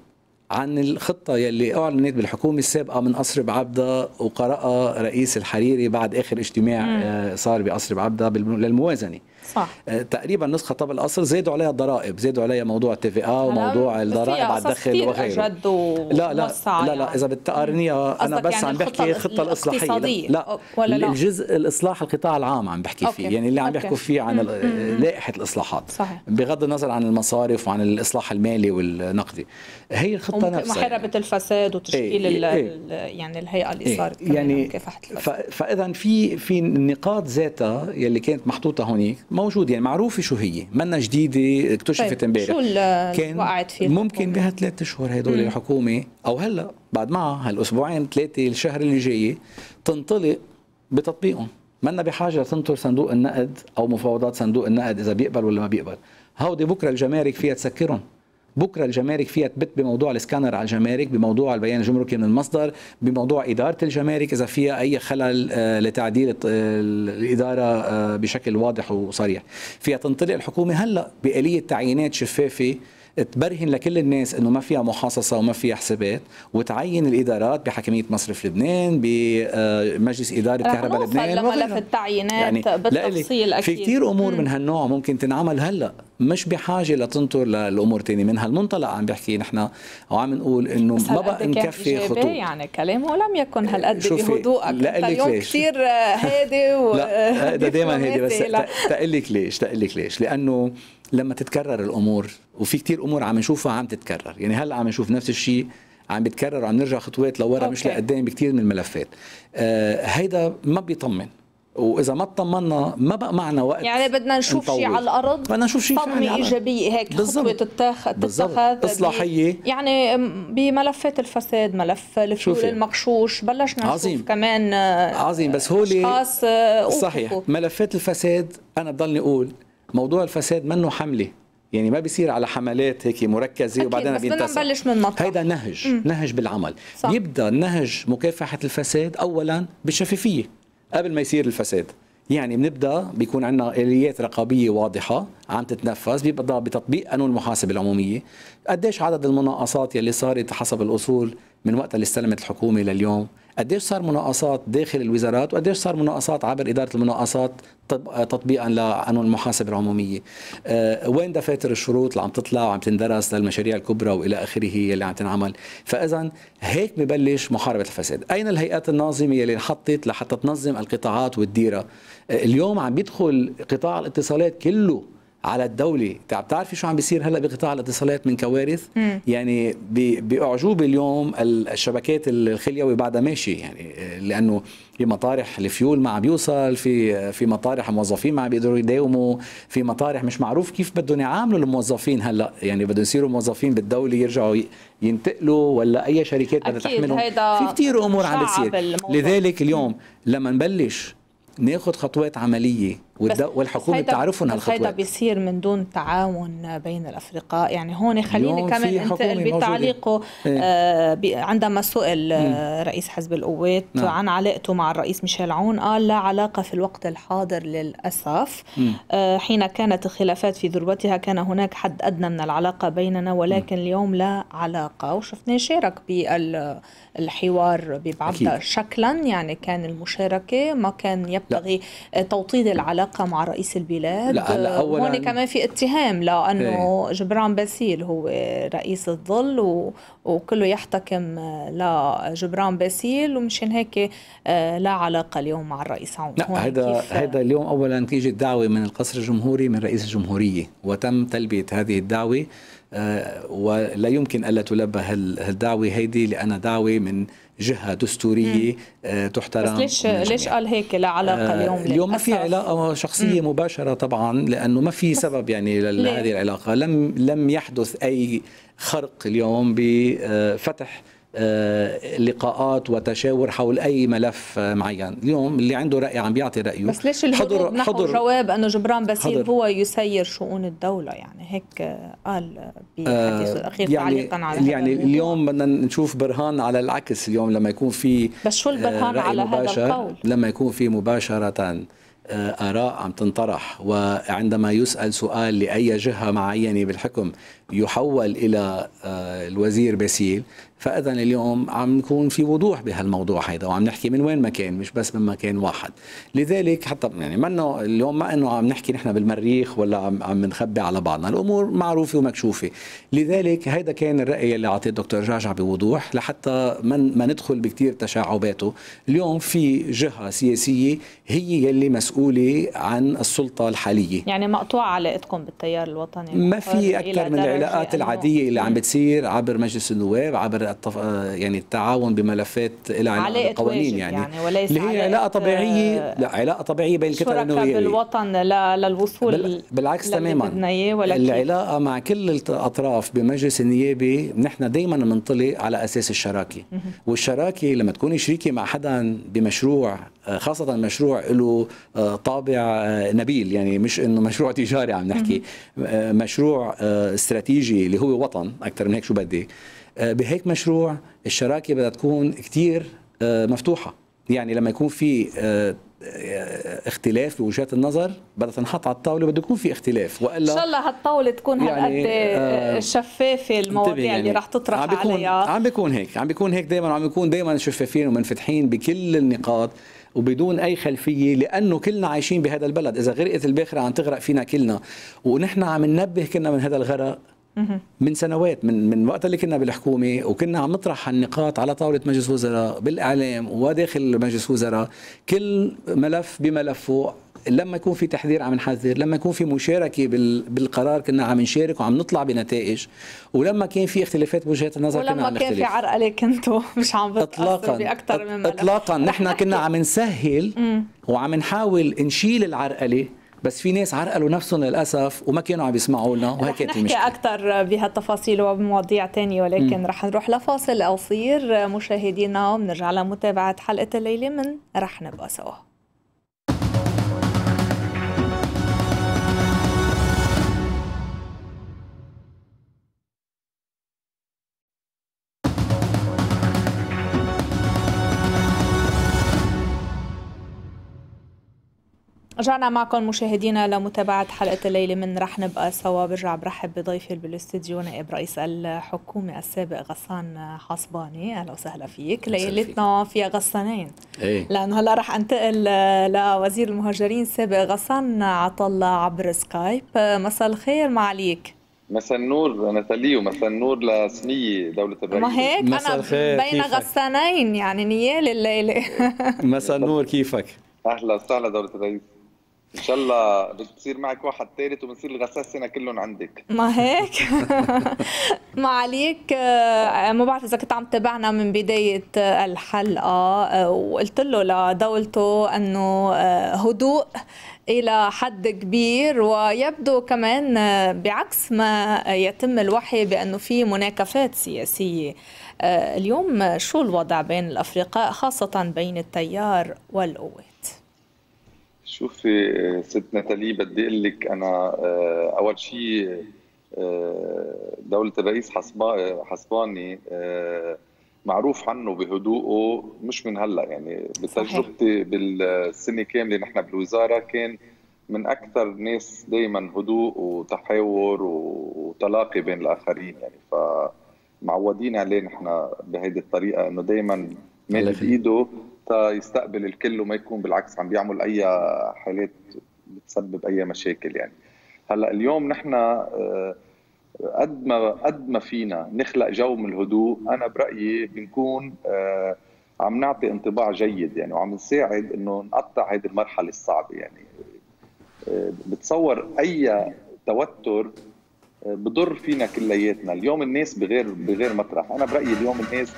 عن الخطة يلي أعلنت بالحكومة السابقة من قصر بعبدة وقرأها رئيس الحريري بعد آخر اجتماع آه، صار بقصر بعبدة للموازنة صح آه، تقريبا نسخه طب القصر زادوا عليها الضرائب زادوا عليها موضوع تي في اه وموضوع الضرائب على الدخل وغيره جد لا لا لا لا, لا يعني. اذا بتقارنيها انا بس يعني عم بحكي الخطه الاصلاحيه لا, ولا لا الجزء الاصلاح القطاع العام عم بحكي أوكي. فيه يعني اللي عم بيحكوا فيه عن آه، لائحه الاصلاحات صحيح. بغض النظر عن المصارف وعن الاصلاح المالي والنقدي هي الخطه نفسها محاربه يعني. الفساد وتشكيل ايه. ايه. إيه. يعني الهيئه إيه، اللي صارت يعني فاذا في في النقاط ذاتها يلي كانت محطوطه هونيك موجود يعني معروفه شو هي منا جديده اكتشفت طيب، امبارح طيب. شو كان وقعت فيه ممكن بها ثلاث اشهر هدول الحكومه او هلا بعد معها هالاسبوعين ثلاثه الشهر اللي جاي تنطلق بتطبيقهم منا بحاجه تنطر صندوق النقد او مفاوضات صندوق النقد اذا بيقبل ولا ما بيقبل هودي بكره الجمارك فيها تسكرهم بكره الجمارك فيها تبت بموضوع السكانر على الجمارك بموضوع البيان الجمركي من المصدر بموضوع اداره الجمارك اذا فيها اي خلل آه، لتعديل آه، الاداره آه، بشكل واضح وصريح فيها تنطلق الحكومه هلا باليه تعيينات شفافه تبرهن لكل الناس انه ما فيها محاصصه وما فيها حسابات وتعين الادارات بحكميه مصرف لبنان بمجلس آه، اداره كهرباء لبنان لملف التعيينات يعني بالتفصيل اكيد في كثير امور من هالنوع ممكن تنعمل هلا مش بحاجه لتنطر للامور تاني من هالمنطلق عم بحكي نحن وعم نقول انه ما بقى نكفي خطوط يعني كلامه لم يكن آه، هالقد بهدوءك آه، لا ليش كثير هادي و لا دائما هادي بس تقلك ليش تقلك ليش لانه لما تتكرر الامور وفي كتير امور عم نشوفها عم تتكرر يعني هلا عم نشوف نفس الشيء عم بيتكرر وعم نرجع خطوات لورا مش لقدام بكثير من الملفات آه هيدا ما بيطمن واذا ما اطمنا ما بقى معنا وقت يعني بدنا نشوف شيء على الارض بدنا نشوف شيء فعلي يعني ايجابيه هيك خطوه تتخذ تتخذ اصلاحيه يعني بملفات الفساد ملف الفيول المغشوش بلشنا عظيم. نشوف كمان آه، عظيم بس هو آه، صحيح ملفات الفساد انا بضلني اقول موضوع الفساد منه حمله يعني ما بيصير على حملات هيك مركزه أكيد وبعدين بينتصر نبلش من مطلع. هيدا نهج مم. نهج بالعمل صح. يبدا نهج مكافحه الفساد اولا بالشفافيه قبل ما يصير الفساد يعني بنبدا بيكون عندنا اليات رقابيه واضحه عم تتنفذ بيبدا بتطبيق قانون المحاسبه العموميه قديش عدد المناقصات يلي صارت حسب الاصول من وقت اللي استلمت الحكومه لليوم قديش صار مناقصات داخل الوزارات وقديش صار مناقصات عبر اداره المناقصات تطبيقا لقانون المحاسبه العموميه أه وين دفاتر الشروط اللي عم تطلع وعم تندرس للمشاريع الكبرى والى اخره اللي عم تنعمل فاذا هيك ببلش محاربه الفساد اين الهيئات الناظمه اللي انحطت لحتى تنظم القطاعات والديره آه، اليوم عم بيدخل قطاع الاتصالات كله على الدوله بتعرفي شو عم بيصير هلا بقطاع الاتصالات من كوارث مم. يعني باعجوبه اليوم الشبكات الخليوي بعدها ماشي يعني آه، لانه في مطارح الفيول ما عم بيوصل في آه، في مطارح موظفين ما عم بيقدروا يداوموا في مطارح مش معروف كيف بدهم يعاملوا الموظفين هلا يعني بدهم يصيروا موظفين بالدوله يرجعوا ينتقلوا ولا اي شركات بدها تحملهم في كثير امور عم بتصير لذلك اليوم لما نبلش ناخذ خطوات عمليه والحكومه بتعرفهم هالخطوات هيدا بيصير من دون تعاون بين الافرقاء يعني هون خليني كمان انتقل بتعليقه إيه. آه عندما سئل آه، إيه. رئيس حزب القوات نعم. عن علاقته مع الرئيس ميشيل عون قال لا علاقه في الوقت الحاضر للاسف آه حين كانت الخلافات في ذروتها كان هناك حد ادنى من العلاقه بيننا ولكن م. اليوم لا علاقه وشفناه شارك بالحوار ببعض شكلا يعني كان المشاركه ما كان يبتغي لا. آه، توطيد العلاقه علاقه مع رئيس البلاد لا هلا اولا هون كمان في اتهام لانه ايه. جبران باسيل هو رئيس الظل و... وكله يحتكم آه، لجبران باسيل ومشان هيك آه، لا علاقه اليوم مع الرئيس عون لا هذا هذا اليوم اولا تيجي دعوه من القصر الجمهوري من رئيس الجمهوريه وتم تلبيه هذه الدعوه آه، ولا يمكن الا تلبى هالدعوه هيدي لانها دعوه من جهه دستوريه مم. آه، تحترم بس ليش نعم. ليش قال هيك لا علاقه آه، اليوم اليوم ما في علاقه شخصيه مم. مباشره طبعا لانه ما في سبب يعني لهذه العلاقه لم لم يحدث اي خرق اليوم بفتح آه، لقاءات وتشاور حول اي ملف آه، معين اليوم اللي عنده راي عم بيعطي رايه بس ليش الهروب حضر نحو حضر جواب انه جبران باسيل هو يسير شؤون الدوله يعني هيك آه، قال بحديثه الاخير يعني تعليقا على يعني هذا اليوم بدنا نشوف برهان على العكس اليوم لما يكون في بس شو البرهان على هذا القول لما يكون في مباشره آراء عم تنطرح وعندما يسأل سؤال لأي جهة معينة بالحكم يحول الى آه، الوزير باسيل فاذا اليوم عم نكون في وضوح بهالموضوع هيدا وعم نحكي من وين ما كان مش بس من مكان واحد لذلك حتى يعني ما انه اليوم ما انه عم نحكي نحن بالمريخ ولا عم عم نخبي على بعضنا الامور معروفه ومكشوفه لذلك هيدا كان الراي اللي اعطيه الدكتور جعجع بوضوح لحتى ما ما ندخل بكثير تشعباته اليوم في جهه سياسيه هي يلي مسؤوله عن السلطه الحاليه يعني مقطوعه علاقتكم بالتيار الوطني ما في اكثر من الاجراءات يعني العاديه اللي عم بتصير عبر مجلس النواب عبر التف... آه، يعني التعاون بملفات إلى علاقه بالقوانين يعني, يعني وليس اللي هي علاقه طبيعيه آه، لا علاقه طبيعيه بين الكتل النوويه بالوطن للوصول بال... بالعكس تماما العلاقه مع كل الاطراف بمجلس النيابي نحن دائما بنطلق على اساس الشراكه والشراكه لما تكوني شريكه مع حدا بمشروع آه، خاصة مشروع له آه، طابع آه، نبيل يعني مش انه مشروع تجاري عم نحكي مشروع استراتيجي اللي هو وطن اكثر من هيك شو بدي بهيك مشروع الشراكة بدها تكون كتير مفتوحة يعني لما يكون في اختلاف بوجهات النظر بدها تنحط على الطاوله بده يكون في اختلاف والا ان شاء الله هالطاوله تكون يعني هالقد شفافه المواضيع يعني اللي رح تطرح عم بيكون عليها عم بيكون هيك عم بيكون هيك دائما عم بيكون دائما شفافين ومنفتحين بكل النقاط وبدون اي خلفيه لانه كلنا عايشين بهذا البلد اذا غرقت الباخره عم تغرق فينا كلنا ونحن عم ننبه كنا من هذا الغرق من سنوات من من وقت اللي كنا بالحكومه وكنا عم نطرح هالنقاط على طاوله مجلس وزراء بالاعلام وداخل مجلس وزراء كل ملف بملفه لما يكون في تحذير عم نحذر لما يكون في مشاركه بالقرار كنا عم نشارك وعم نطلع بنتائج ولما كان في اختلافات بوجهات النظر كنا عم نختلف ولما كان في عرقله كنتوا مش عم اطلاقا باكثر من ملف اطلاقا نحن كنا عم نسهل وعم نحاول نشيل العرقله بس في ناس عرقلوا نفسهم للاسف وما كانوا عم يسمعوا لنا وهي كانت المشكله نحكي اكثر بهالتفاصيل وبمواضيع ثانيه ولكن م. رح نروح لفاصل قصير مشاهدينا وبنرجع لمتابعه حلقه الليله من رح نبقى سوا رجعنا معكم مشاهدينا لمتابعة حلقة الليلة من رح نبقى سوا برجع برحب بضيفي بالاستديو نائب رئيس الحكومة السابق غسان حصباني أهلا وسهلا فيك ليلتنا فيها غسانين ايه؟ لأنه هلا رح أنتقل لوزير المهاجرين السابق غسان عطلة عبر سكايب مساء الخير معاليك مساء النور نتالي ومساء النور لسنية دولة الرئيس ما هيك أنا بين غسانين يعني نيالي الليلة مساء النور كيفك؟ أهلا وسهلا دولة الرئيس ان شاء الله بتصير معك واحد ثالث وبنصير الغساس سنه كلهم عندك ما هيك ما عليك آه، ما بعرف اذا كنت عم تتابعنا من بدايه آه، الحلقه آه، وقلت له لدولته انه هدوء الى حد كبير ويبدو كمان بعكس ما يتم الوحي بانه في مناكفات سياسيه اليوم شو الوضع بين الافرقاء خاصه بين التيار والقوات شوفي آه، ست نتالي بدي اقول لك انا آه، اول شيء آه، دولة الرئيس حسباني معروف عنه بهدوءه مش من هلا يعني بتجربتي بالسنه كامله نحن بالوزاره كان من اكثر ناس دائما هدوء وتحاور وتلاقي بين الاخرين يعني فمعودين عليه نحن بهيدي الطريقه انه دائما مد بايده حتى يستقبل الكل وما يكون بالعكس عم بيعمل اي حالات بتسبب اي مشاكل يعني هلا اليوم نحن آه، قد ما قد ما فينا نخلق جو من الهدوء انا برايي بنكون آه، عم نعطي انطباع جيد يعني وعم نساعد انه نقطع هذه المرحله الصعبه يعني آه، بتصور اي توتر بضر فينا كلياتنا اليوم الناس بغير بغير مطرح انا برايي اليوم الناس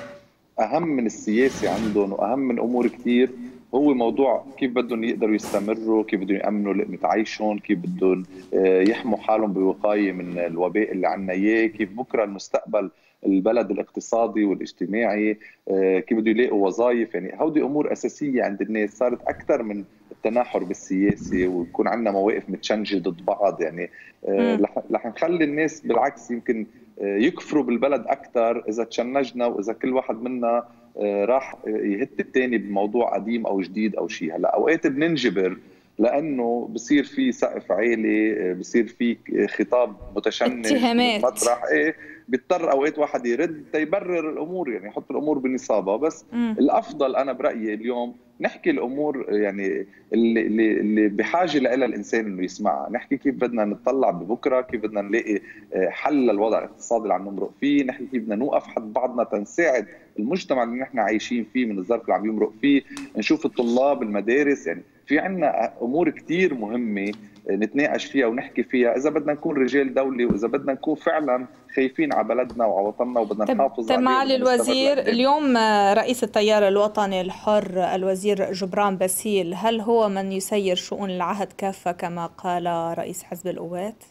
اهم من السياسه عندهم واهم من امور كثير هو موضوع كيف بدهم يقدروا يستمروا كيف بدهم يامنوا لقمه عيشهم كيف بدهم آه، يحموا حالهم بوقايه من الوباء اللي عنا اياه كيف بكره المستقبل البلد الاقتصادي والاجتماعي آه، كيف بده يلاقوا وظائف يعني هودي امور اساسيه عند الناس صارت اكثر من التناحر بالسياسه ويكون عندنا مواقف متشنجه ضد بعض يعني آه، رح نخلي الناس بالعكس يمكن يكفروا بالبلد اكثر اذا تشنجنا واذا كل واحد منا آه، راح آه، يهت الثاني بموضوع قديم او جديد او شيء هلا اوقات بننجبر لانه بصير في سقف عالي آه، بصير في خطاب متشنج اتهامات مطرح ايه بيضطر اوقات واحد يرد تيبرر الامور يعني يحط الامور بنصابها بس م. الافضل انا برايي اليوم نحكي الامور يعني اللي اللي, اللي بحاجه لها الانسان انه يسمعها، نحكي كيف بدنا نتطلع ببكره، كيف بدنا نلاقي آه، حل للوضع الاقتصادي اللي عم نمرق فيه، نحكي كيف بدنا نوقف حد بعضنا تنساعد المجتمع اللي نحن عايشين فيه من الظرف اللي عم يمرق فيه، نشوف الطلاب، المدارس يعني في عنا امور كثير مهمه نتناقش فيها ونحكي فيها اذا بدنا نكون رجال دولي واذا بدنا نكون فعلا خايفين على بلدنا وعلى وطننا وبدنا نحافظ عليه معالي الوزير اليوم رئيس التيار الوطني الحر الوزير جبران باسيل هل هو من يسير شؤون العهد كافه كما قال رئيس حزب القوات؟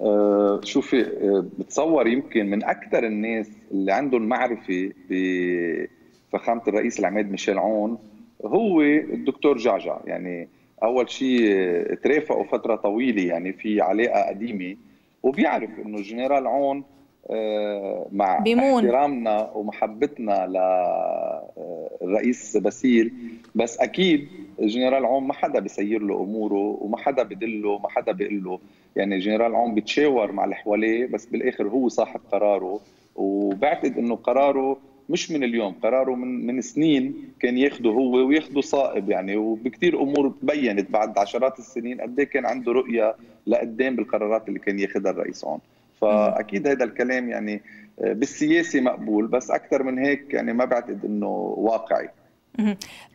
أه شوفي أه بتصور يمكن من اكثر الناس اللي عندهم معرفه بفخامه الرئيس العماد ميشيل عون هو الدكتور جعجع يعني اول شيء ترافقوا فتره طويله يعني في علاقه قديمه وبيعرف انه الجنرال عون آه، مع بيمون. احترامنا ومحبتنا للرئيس آه، باسيل بس اكيد الجنرال عون ما حدا بيسير له اموره وما حدا بدله ما حدا بيقول له يعني الجنرال عون بتشاور مع اللي حواليه بس بالاخر هو صاحب قراره وبعتقد انه قراره مش من اليوم قراره من من سنين كان ياخده هو وياخده صائب يعني وبكثير امور تبينت بعد عشرات السنين قد إيه كان عنده رؤيه لقدام بالقرارات اللي كان ياخذها الرئيس هون فاكيد هذا الكلام يعني آه، بالسياسه مقبول بس اكثر من هيك يعني ما بعتقد انه واقعي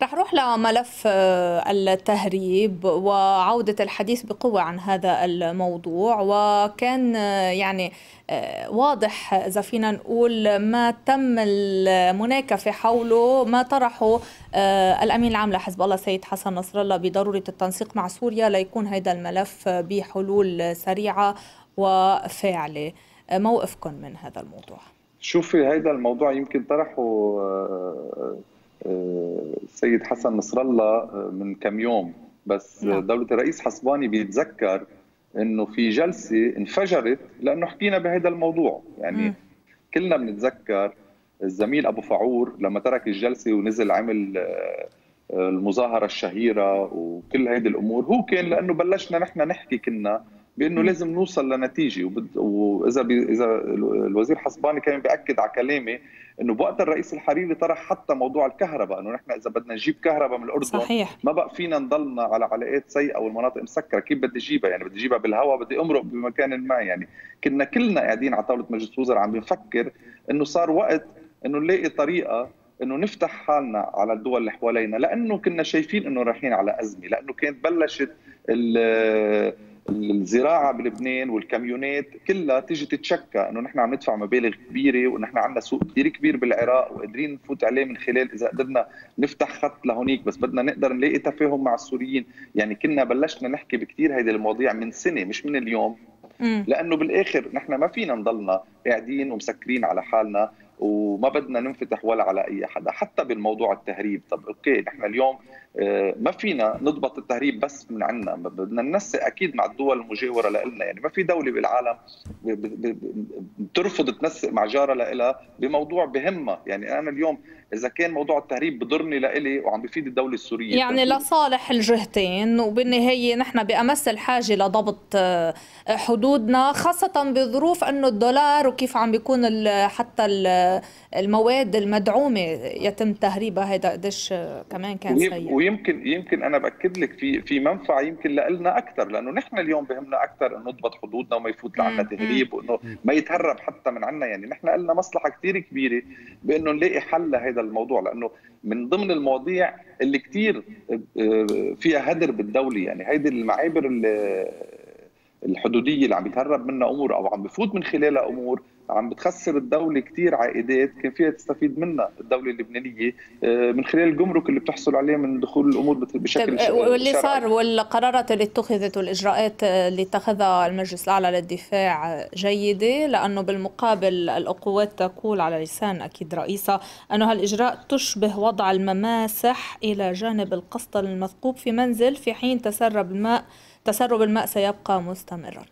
رح نروح لملف آه، التهريب وعودة الحديث بقوة عن هذا الموضوع وكان آه، يعني آه، واضح إذا فينا نقول ما تم المناكفة حوله ما طرحه الأمين العام لحزب الله سيد حسن نصر الله بضرورة التنسيق مع سوريا ليكون هذا الملف بحلول سريعة وفاعلة موقفكم من هذا الموضوع شوفي هذا الموضوع يمكن طرحه السيد حسن نصر الله آه، من كم يوم بس نعم. دوله الرئيس حسباني بيتذكر انه في جلسه انفجرت لانه حكينا بهذا الموضوع يعني م. كلنا بنتذكر الزميل ابو فعور لما ترك الجلسه ونزل عمل آه، المظاهره الشهيره وكل هيدي الامور هو كان لانه بلشنا نحن نحكي كنا بانه لازم نوصل لنتيجه واذا اذا الوزير حسباني كان بياكد على كلامي انه بوقت الرئيس الحريري طرح حتى موضوع الكهرباء انه نحن اذا بدنا نجيب كهرباء من الاردن صحيح. ما بقى فينا نضلنا على علاقات سيئه والمناطق مسكره كيف بدي اجيبها يعني بدي اجيبها بالهواء بدي امرق بمكان ما يعني كنا كلنا قاعدين على طاوله مجلس الوزراء عم بنفكر انه صار وقت انه نلاقي طريقه انه نفتح حالنا على الدول اللي حوالينا لانه كنا شايفين انه رايحين على ازمه لانه كانت بلشت الزراعه بلبنان والكاميونات كلها تيجي تتشكى انه نحن عم ندفع مبالغ كبيره ونحن عندنا سوق كثير كبير بالعراق وقادرين نفوت عليه من خلال اذا قدرنا نفتح خط لهونيك بس بدنا نقدر نلاقي تفاهم مع السوريين يعني كنا بلشنا نحكي بكثير هيدي المواضيع من سنه مش من اليوم لانه بالاخر نحن ما فينا نضلنا قاعدين ومسكرين على حالنا وما بدنا ننفتح ولا على اي حدا حتى بالموضوع التهريب طب اوكي نحن اليوم آه، ما فينا نضبط التهريب بس من عنا بدنا ننسق اكيد مع الدول المجاوره لنا يعني ما في دوله بالعالم بترفض تنسق مع جارة لها بموضوع بهمها يعني انا اليوم اذا كان موضوع التهريب بضرني لإلي وعم بفيد الدوله السوريه يعني التهريب. لصالح الجهتين وبالنهايه نحن بامس الحاجه لضبط آه، حدودنا خاصه بظروف انه الدولار وكيف عم بيكون حتى المواد المدعومه يتم تهريبها هذا قديش آه، كمان كان سيء ويمكن يمكن انا باكد لك في في منفعه يمكن لنا اكثر لانه نحن اليوم بهمنا اكثر انه نضبط حدودنا وما يفوت لعنا تهريب وانه ما يتهرب حتى من عنا يعني نحن لنا مصلحه كثير كبيره بانه نلاقي حل لهذا هذا الموضوع لانه من ضمن المواضيع اللي كثير آه، آه، فيها هدر بالدوله يعني هيدي المعابر الحدوديه اللي عم يتهرب منها امور او عم بفوت من خلالها امور عم بتخسر الدوله كثير عائدات كان فيها تستفيد منها الدوله اللبنانيه آه، من خلال الجمرك اللي بتحصل عليه من دخول الامور بشكل طيب آه، واللي صار والقرارات اللي اتخذت والاجراءات آه، اللي اتخذها المجلس الاعلى للدفاع جيده لانه بالمقابل القوات تقول على لسان اكيد رئيسها انه هالاجراء تشبه وضع المماسح الى جانب القسطل المثقوب في منزل في حين تسرب الماء تسرب الماء سيبقى مستمرا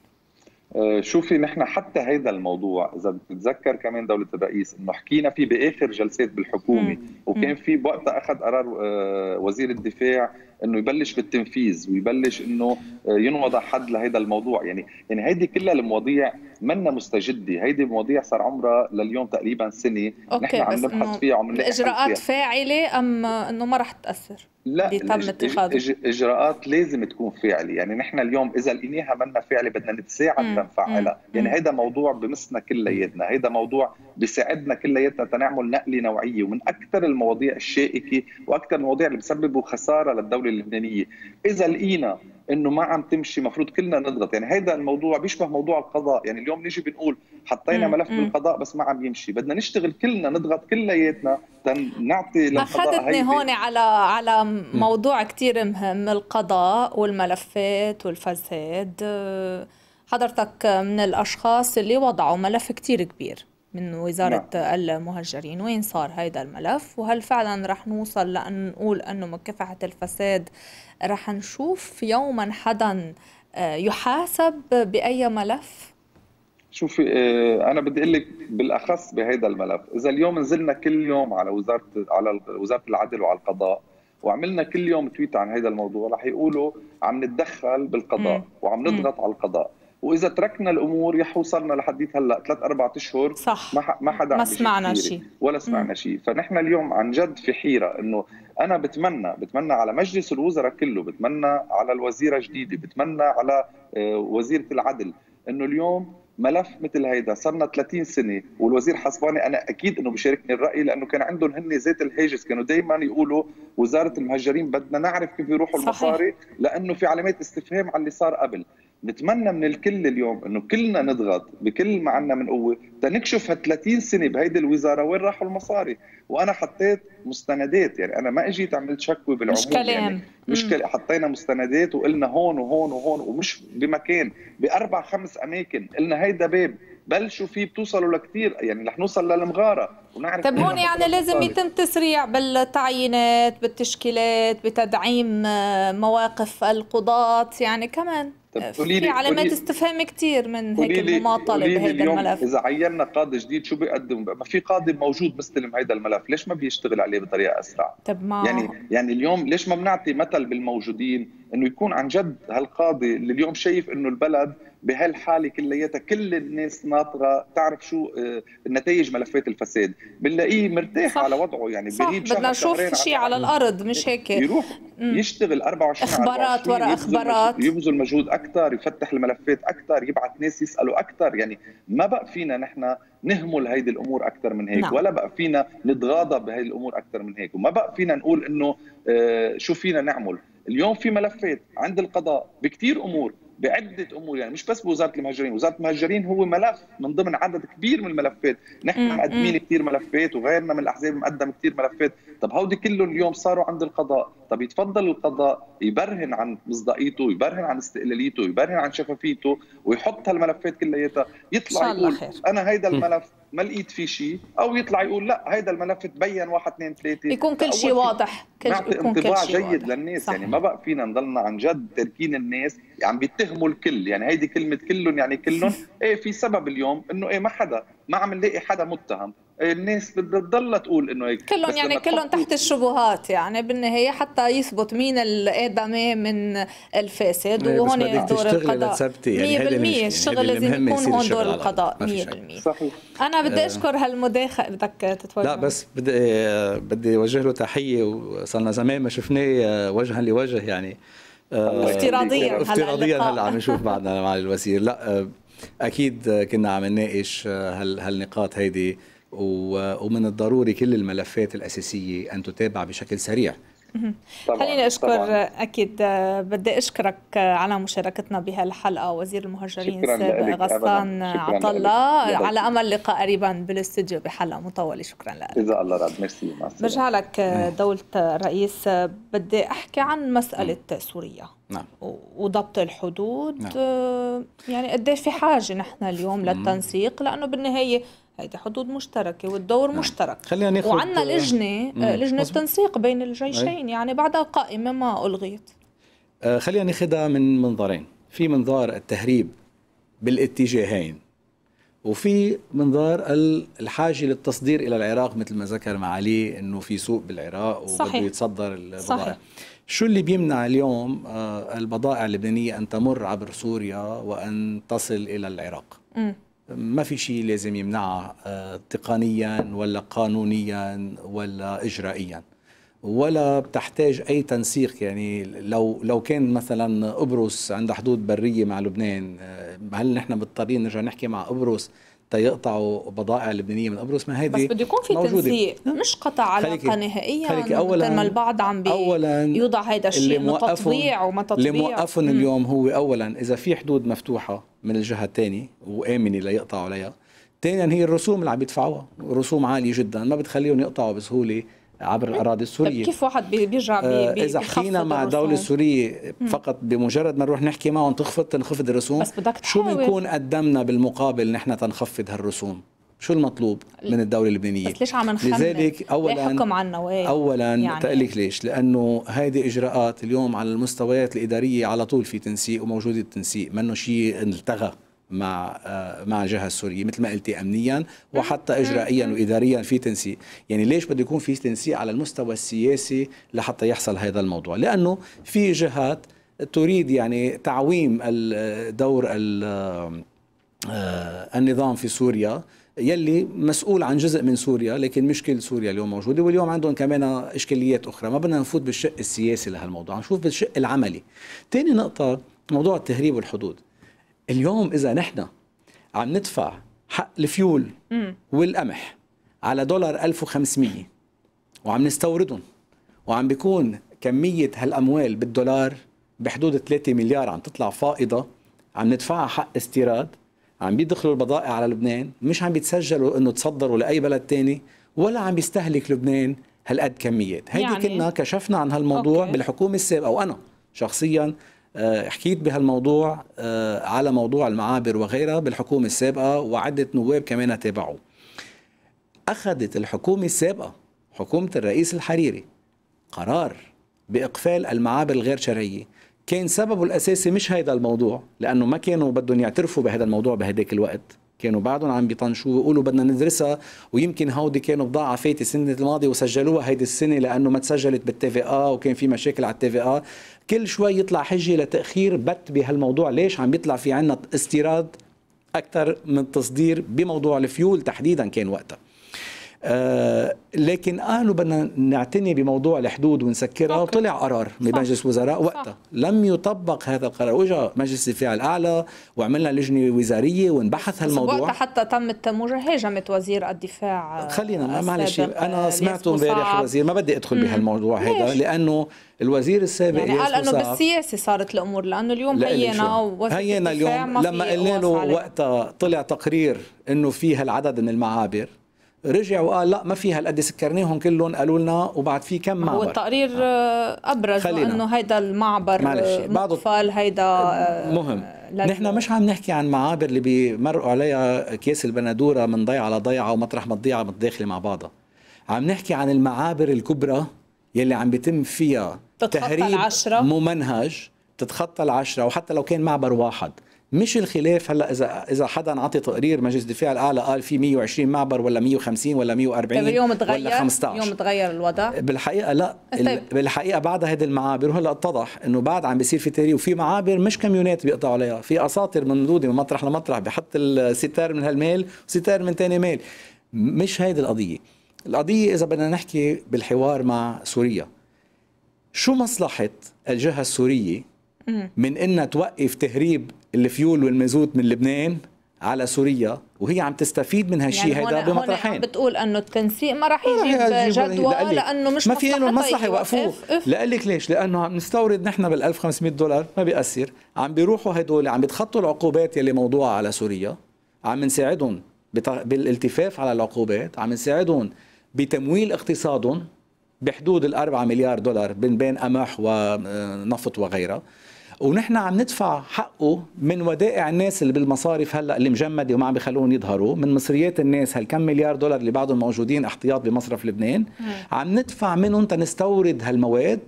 آه، شوفي نحن حتى هيدا الموضوع اذا بتتذكر كمان دوله الرئيس انه حكينا فيه باخر جلسات بالحكومه وكان في وقتها اخذ قرار آه، وزير الدفاع انه يبلش بالتنفيذ ويبلش انه آه، ينوضع حد لهيدا الموضوع يعني يعني هيدي كلها المواضيع منا مستجده هيدي مواضيع صار عمرها لليوم تقريبا سنه أوكي نحن عم نبحث فيها وعم نلاقي الاجراءات فاعله ام انه ما رح تاثر لا تم اتخاذها اجراءات لازم تكون فاعله يعني نحن اليوم اذا لقيناها منا فاعله بدنا نتساعد لنفعلها يعني هيدا موضوع بمسنا كلياتنا هيدا موضوع بيساعدنا كلياتنا تنعمل نقله نوعيه ومن اكثر المواضيع الشائكه واكثر المواضيع اللي بسببوا خساره للدوله اللبنانيه اذا لقينا انه ما عم تمشي مفروض كلنا نضغط يعني هذا الموضوع بيشبه موضوع القضاء يعني اليوم نيجي بنقول حطينا ملف بالقضاء بس ما عم يمشي بدنا نشتغل كلنا نضغط كلياتنا نعطي للقضاء اخذتني هون على على موضوع كثير مهم القضاء والملفات والفساد حضرتك من الاشخاص اللي وضعوا ملف كثير كبير من وزارة نعم. المهجرين وين صار هيدا الملف وهل فعلا رح نوصل لأن نقول أنه مكافحة الفساد رح نشوف يوما حدا آه، يحاسب بأي ملف؟ شوفي آه، انا بدي اقول لك بالاخص بهذا الملف اذا اليوم نزلنا كل يوم على وزاره على وزاره العدل وعلى القضاء وعملنا كل يوم تويت عن هذا الموضوع رح يقولوا عم نتدخل بالقضاء وعم نضغط على القضاء واذا تركنا الامور رح وصلنا لحديت هلا ثلاث اربع اشهر صح ما ما حدا ما سمعنا شيء ولا سمعنا شيء فنحن اليوم عن جد في حيره انه انا بتمنى بتمنى على مجلس الوزراء كله بتمنى على الوزيره الجديده بتمنى على آه، وزيره العدل انه اليوم ملف مثل هيدا صرنا 30 سنه والوزير حسباني انا اكيد انه بيشاركني الراي لانه كان عندهم هن زيت الهاجس كانوا دائما يقولوا وزاره المهجرين بدنا نعرف كيف يروحوا المصاري لانه في علامات استفهام على اللي صار قبل نتمنى من الكل اليوم انه كلنا نضغط بكل ما عندنا من قوه تنكشف هال 30 سنه بهيدي الوزاره وين راحوا المصاري وانا حطيت مستندات يعني انا ما اجيت عملت شكوى بالعموم مش يعني كلام يعني مشكله حطينا مستندات وقلنا هون وهون وهون ومش بمكان باربع خمس اماكن قلنا هيدا باب بلشوا فيه بتوصلوا لكثير يعني رح نوصل للمغاره ونعرف طيب هون يعني لازم يتم تسريع بالتعيينات بالتشكيلات بتدعيم آه، مواقف القضاة يعني كمان طب آه، قولي لي علامات استفهام كثير من هيك المماطله بهيدا الملف اذا عينا قاضي جديد شو بيقدم ما في قاضي موجود مستلم هيدا الملف ليش ما بيشتغل عليه بطريقه اسرع طب ما يعني يعني اليوم ليش ما بنعطي مثل بالموجودين انه يكون عن جد هالقاضي اللي اليوم شايف انه البلد بهالحاله كلياتها كل الناس ناطره تعرف شو آه، نتائج ملفات الفساد بنلاقيه مرتاح صح. على وضعه يعني صح. بغيب بدنا نشوف شيء على الارض مش هيك يروح مم. يشتغل 24 اخبارات ورا اخبارات يبذل مجهود اكثر يفتح الملفات اكثر يبعث ناس يسالوا اكثر يعني ما بقى فينا نحن نهمل هيدي الامور اكثر من هيك نعم. ولا بقى فينا نتغاضى بهي الامور اكثر من هيك وما بقى فينا نقول انه آه، شو فينا نعمل اليوم في ملفات عند القضاء بكثير امور بعده امور يعني مش بس بوزاره المهاجرين، وزاره المهاجرين هو ملف من ضمن عدد كبير من الملفات، نحن مقدمين كثير ملفات وغيرنا من الاحزاب مقدم كثير ملفات، طب هودي كلهم اليوم صاروا عند القضاء، طب يتفضل القضاء يبرهن عن مصداقيته، يبرهن عن استقلاليته، يبرهن عن شفافيته ويحط هالملفات كلياتها، يطلع يقول انا هيدا الملف ما لقيت في شيء او يطلع يقول لا هيدا الملف تبين واحد اثنين ثلاثه يكون كل شيء واضح كل نعطي انطباع جيد واضح. للناس صح. يعني ما بقى فينا نضلنا عن جد تركين الناس عم يعني بيتهموا الكل يعني هيدي كلمه كلهم يعني كلهم ايه في سبب اليوم انه ايه ما حدا ما عم نلاقي حدا متهم الناس بتضلها تقول انه هيك كلهم يعني كلهم تحت الشبهات يعني بالنهايه حتى يثبت مين الادمي من الفاسد إيه، وهون دور القضاء 100% يعني الشغل لازم يكون هون دور القضاء 100% صحيح انا بدي آه. اشكر هالمداخله بدك تتوجه لا بس بدي آه، بدي اوجه له تحيه وصلنا زمان ما شفناه آه، وجها لوجه يعني افتراضيا افتراضيا هلا عم نشوف بعدنا مع الوزير لا اكيد كنا عم نناقش هالنقاط هيدي ومن الضروري كل الملفات الاساسيه ان تتابع بشكل سريع خليني اشكر طبعاً. اكيد آه، بدي اشكرك آه، على مشاركتنا بهالحلقه وزير المهجرين سيد غسان عطله على امل لقاء قريبا بالاستديو بحلقه مطوله شكرا لك اذا الله راد ميرسي برجع لك آه، دوله الرئيس بدي احكي عن مساله سوريا نعم. وضبط الحدود نعم. يعني قديش في حاجه نحن اليوم للتنسيق لانه بالنهايه هيدي حدود مشتركه والدور نعم. مشترك خلينا ناخذ وعندنا آه، لجنه آه، مم. لجنه تنسيق بين الجيشين يعني بعدها قائمه ما الغيت آه خلينا ناخذها من منظرين في منظار التهريب بالاتجاهين وفي منظار الحاجه للتصدير الى العراق مثل ما ذكر معالي انه في سوق بالعراق وبده يتصدر البضائع صحيح. شو اللي بيمنع اليوم آه، البضائع اللبنانيه ان تمر عبر سوريا وان تصل الى العراق؟ م. ما في شيء لازم يمنعها آه، تقنيا ولا قانونيا ولا اجرائيا ولا بتحتاج اي تنسيق يعني لو لو كان مثلا قبرص عندها حدود بريه مع لبنان آه، هل نحن مضطرين نرجع نحكي مع قبرص تيقطعوا بضائع لبنانيه من قبرص ما هذه بس بده يكون في موجودة. تنسيق نعم. مش قطع علاقه نهائيا خليكي اولا ما البعض عم بي أولاً يوضع هذا الشيء وما موقفهم اللي موقفهم اليوم هو اولا اذا في حدود مفتوحه من الجهه الثانيه وامنه ليقطعوا عليها ثانيا هي الرسوم اللي عم يدفعوها رسوم عاليه جدا ما بتخليهم يقطعوا بسهوله عبر طيب، الاراضي طيب، السوريه طيب كيف واحد بيرجع بي آه، اذا حكينا مع الدوله السوريه فقط بمجرد ما نروح نحكي معهم تخفض تنخفض الرسوم بس بدك شو بنكون قدمنا بالمقابل نحن تنخفض هالرسوم شو المطلوب من الدوله اللبنانيه بس ليش عم نخمن لذلك اولا حكم عنا وإيه؟ اولا يعني تقلك ليش لانه هذه اجراءات اليوم على المستويات الاداريه على طول في تنسيق وموجود التنسيق منه شيء التغى مع آه، مع الجهه السوريه مثل ما قلتي امنيا وحتى اجرائيا واداريا في تنسيق، يعني ليش بده يكون في تنسيق على المستوى السياسي لحتى يحصل هذا الموضوع؟ لانه في جهات تريد يعني تعويم دور آه، آه، النظام في سوريا يلي مسؤول عن جزء من سوريا لكن مش كل سوريا اليوم موجوده واليوم عندهم كمان اشكاليات اخرى ما بدنا نفوت بالشق السياسي لهالموضوع نشوف بالشق العملي ثاني نقطه موضوع التهريب والحدود اليوم اذا نحن عم ندفع حق الفيول والقمح على دولار 1500 وعم نستوردهم وعم بيكون كمية هالأموال بالدولار بحدود 3 مليار عم تطلع فائضة عم ندفعها حق استيراد عم بيدخلوا البضائع على لبنان مش عم بيتسجلوا انه تصدروا لاي بلد تاني ولا عم بيستهلك لبنان هالقد كميات هيدي يعني... كنا كشفنا عن هالموضوع أوكي. بالحكومه السابقه وانا شخصيا آه، حكيت بهالموضوع آه، على موضوع المعابر وغيرها بالحكومه السابقه وعده نواب كمان تابعوه اخذت الحكومه السابقه حكومه الرئيس الحريري قرار باقفال المعابر الغير شرعيه كان سببه الاساسي مش هيدا الموضوع لانه ما كانوا بدهم يعترفوا بهذا الموضوع بهداك الوقت كانوا بعدهم عم بيطنشوا ويقولوا بدنا ندرسها ويمكن هودي كانوا بضاعه فاتت السنه الماضيه وسجلوها هيدي السنه لانه ما تسجلت بالتي في اه وكان في مشاكل على التي في اه كل شوي يطلع حجه لتاخير بت بهالموضوع ليش عم بيطلع في عنا استيراد اكثر من تصدير بموضوع الفيول تحديدا كان وقتها آه، لكن قالوا آه، بدنا نعتني بموضوع الحدود ونسكرها وطلع قرار بمجلس وزراء وقتها صح. لم يطبق هذا القرار وجاء مجلس الدفاع الاعلى وعملنا لجنه وزاريه ونبحث هالموضوع وقتها حتى تم مجهجمه وزير الدفاع آه، خلينا معلش انا سمعته امبارح الوزير ما بدي ادخل بهالموضوع هذا لانه الوزير السابق يعني قال انه بالسياسه صارت الامور لانه اليوم لا هينا هينا اليوم لما قلنا له وقتها طلع تقرير انه في هالعدد من المعابر رجع وقال لا ما في هالقد سكرناهم كلهم قالوا لنا وبعد في كم معبر هو التقرير آه. آه، ابرز انه هيدا المعبر آه، مقفل هيدا مهم نحن مش عم نحكي عن معابر اللي بيمرقوا عليها اكياس البندوره من ضيعه لضيعه ومطرح ما تضيعه متداخله مع بعضها عم نحكي عن المعابر الكبرى يلي عم بيتم فيها تهريب العشرة. ممنهج تتخطى العشرة وحتى لو كان معبر واحد مش الخلاف هلا اذا اذا حدا عطى تقرير مجلس الدفاع الاعلى قال في 120 معبر ولا 150 ولا 140 طيب، اليوم تغير ولا 15 اليوم تغير الوضع بالحقيقه لا طيب. بالحقيقه بعد هذه المعابر وهلا اتضح انه بعد عم بيصير في تاريخ وفي معابر مش كميونات بيقطعوا عليها في اساطير ممدوده من مطرح لمطرح بحط الستار من هالميل وستار من ثاني ميل مش هيدي القضيه القضيه اذا بدنا نحكي بالحوار مع سوريا شو مصلحه الجهه السوريه من انها توقف تهريب الفيول والمازوت من لبنان على سوريا وهي عم تستفيد من هالشيء يعني هذا بمطرحين بتقول انه التنسيق ما راح آه، يجيب جدوى لانه مش ما في لهم مصلحه يوقفوه لقلك ليش لانه عم نستورد نحن بال 1500 دولار ما بيأثر عم بيروحوا هدول عم بيتخطوا العقوبات يلي موضوعه على سوريا عم نساعدهم بالالتفاف على العقوبات عم نساعدهم بتمويل اقتصادهم بحدود ال4 مليار دولار بين بين قمح ونفط وغيرها ونحن عم ندفع حقه من ودائع الناس اللي بالمصارف هلا اللي مجمده وما عم بخلوهم يظهروا من مصريات الناس هالكم مليار دولار اللي بعدهم موجودين احتياط بمصرف لبنان عم ندفع منهم تنستورد هالمواد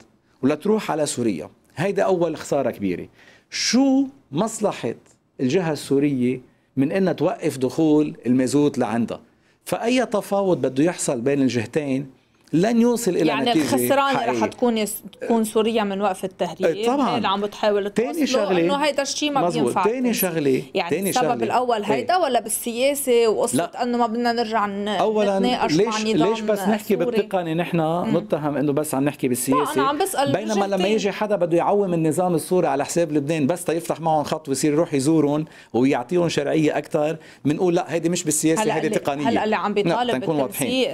ولتروح على سوريا هيدا اول خساره كبيره شو مصلحه الجهه السوريه من انها توقف دخول المازوت لعندها فاي تفاوض بده يحصل بين الجهتين لن يوصل الى يعني نتيجه الخسرانه رح تكون تكون أه، سوريا من وقف التهريب إيه، طبعا اللي عم بتحاول تاني شغله انه هيدا الشيء ما بينفع تاني شغله يعني تاني السبب الاول إيه. هيدا ولا بالسياسه وقصه انه ما بدنا نرجع اولا ليش ليش بس نحكي بالتقني نحن نتهم انه بس عم نحكي بالسياسه انا عم بسال بينما لما يجي حدا بده يعوم النظام السوري على حساب لبنان بس تيفتح معهم خط ويصير يروح يزورهم ويعطيهم شرعيه اكثر بنقول لا هيدي مش بالسياسه هيدي تقنيه هلا اللي عم بيطالب بالتنسيق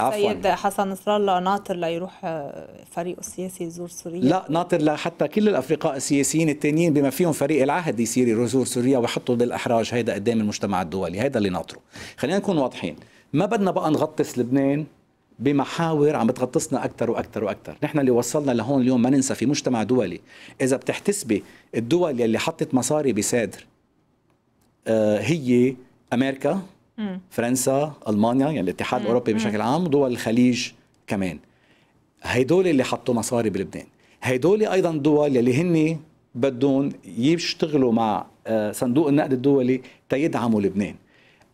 السيد حسن نصر الله ناطر ليروح آه، فريقه السياسي يزور سوريا؟ لا ناطر لحتى كل الافرقاء السياسيين الثانيين بما فيهم فريق العهد يصير يزور سوريا ويحطوا بالاحراج هيدا قدام المجتمع الدولي، هيدا اللي ناطره. خلينا نكون واضحين، ما بدنا بقى نغطس لبنان بمحاور عم بتغطسنا اكثر واكثر واكثر، نحن اللي وصلنا لهون اليوم ما ننسى في مجتمع دولي، إذا بتحتسبي الدول يلي حطت مصاري بسادر آه، هي أمريكا فرنسا المانيا يعني الاتحاد الاوروبي بشكل عام ودول الخليج كمان هيدول اللي حطوا مصاري بلبنان هيدول ايضا دول يلي هن بدهم يشتغلوا مع آه، صندوق النقد الدولي تيدعموا لبنان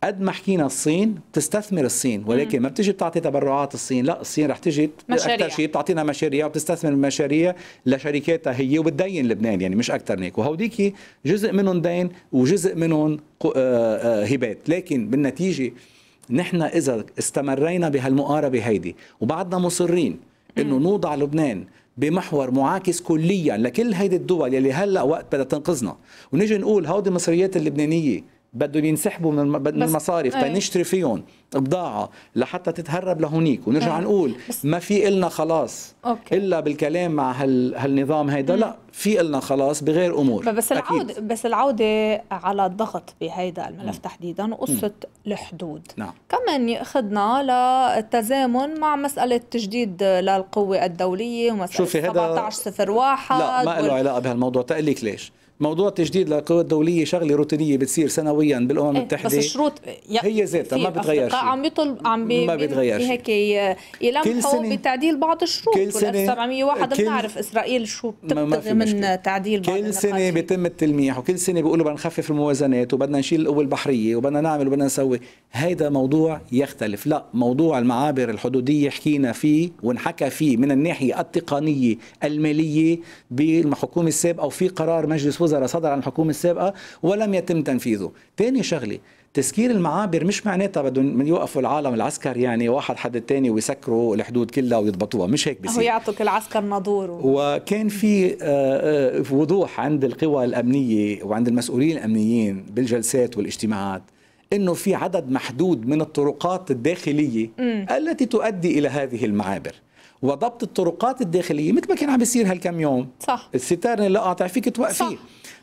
قد ما حكينا الصين بتستثمر الصين ولكن ما بتجي بتعطي تبرعات الصين لا الصين رح تجي اكثر شيء بتعطينا مشاريع وبتستثمر المشاريع لشركاتها هي وبتدين لبنان يعني مش اكثر هيك وهوديك جزء منهم دين وجزء منهم آه، آه، هبات لكن بالنتيجه نحن اذا استمرينا بهالمقاربه هيدي وبعدنا مصرين انه نوضع لبنان بمحور معاكس كليا لكل هيدي الدول يلي هلا وقت بدها تنقذنا ونيجي نقول هودي المصريات اللبنانيه بدهم ينسحبوا من المصارف إيه. تنشتري فيهم بضاعه لحتى تتهرب لهونيك ونرجع أيه. نقول ما في إلنا خلاص أوكي. الا بالكلام مع هال هالنظام هيدا لا في إلنا خلاص بغير امور بس العوده بس العوده على الضغط بهيدا الملف م. تحديدا وقصه م. الحدود نعم. كمان ياخذنا للتزامن مع مساله تجديد للقوه الدوليه ومساله 1701 لا ما له وال... علاقه بهالموضوع تقليك ليش موضوع تجديد للقوى الدوليه شغله روتينيه بتصير سنويا بالامم المتحده بس الشروط هي ذاتها ما شيء عم يطلب عم بي ما بتغيرش هيك يلمحوا بتعديل بعض الشروط كل سنه 1701 بنعرف اسرائيل شو بتبتغي من تعديل بعض كل سنه بيتم التلميح وكل سنه بيقولوا بدنا نخفف الموازنات وبدنا نشيل القوة البحريه وبدنا نعمل وبدنا نسوي هيدا موضوع يختلف لا موضوع المعابر الحدوديه حكينا فيه وانحكى فيه من الناحيه التقنيه الماليه بالحكومه السابقه وفي قرار مجلس وزراء وزراء صدر عن الحكومة السابقة ولم يتم تنفيذه ثاني شغلة تسكير المعابر مش معناتها بدهم يوقفوا العالم العسكر يعني واحد حد الثاني ويسكروا الحدود كلها ويضبطوها مش هيك بصير هو يعطوا كل عسكر نادور وكان في آه، آه، وضوح عند القوى الامنيه وعند المسؤولين الامنيين بالجلسات والاجتماعات انه في عدد محدود من الطرقات الداخليه م. التي تؤدي الى هذه المعابر وضبط الطرقات الداخليه مثل ما كان عم بيصير هالكم يوم صح الستار اللي قاطع فيك توقفيه صح.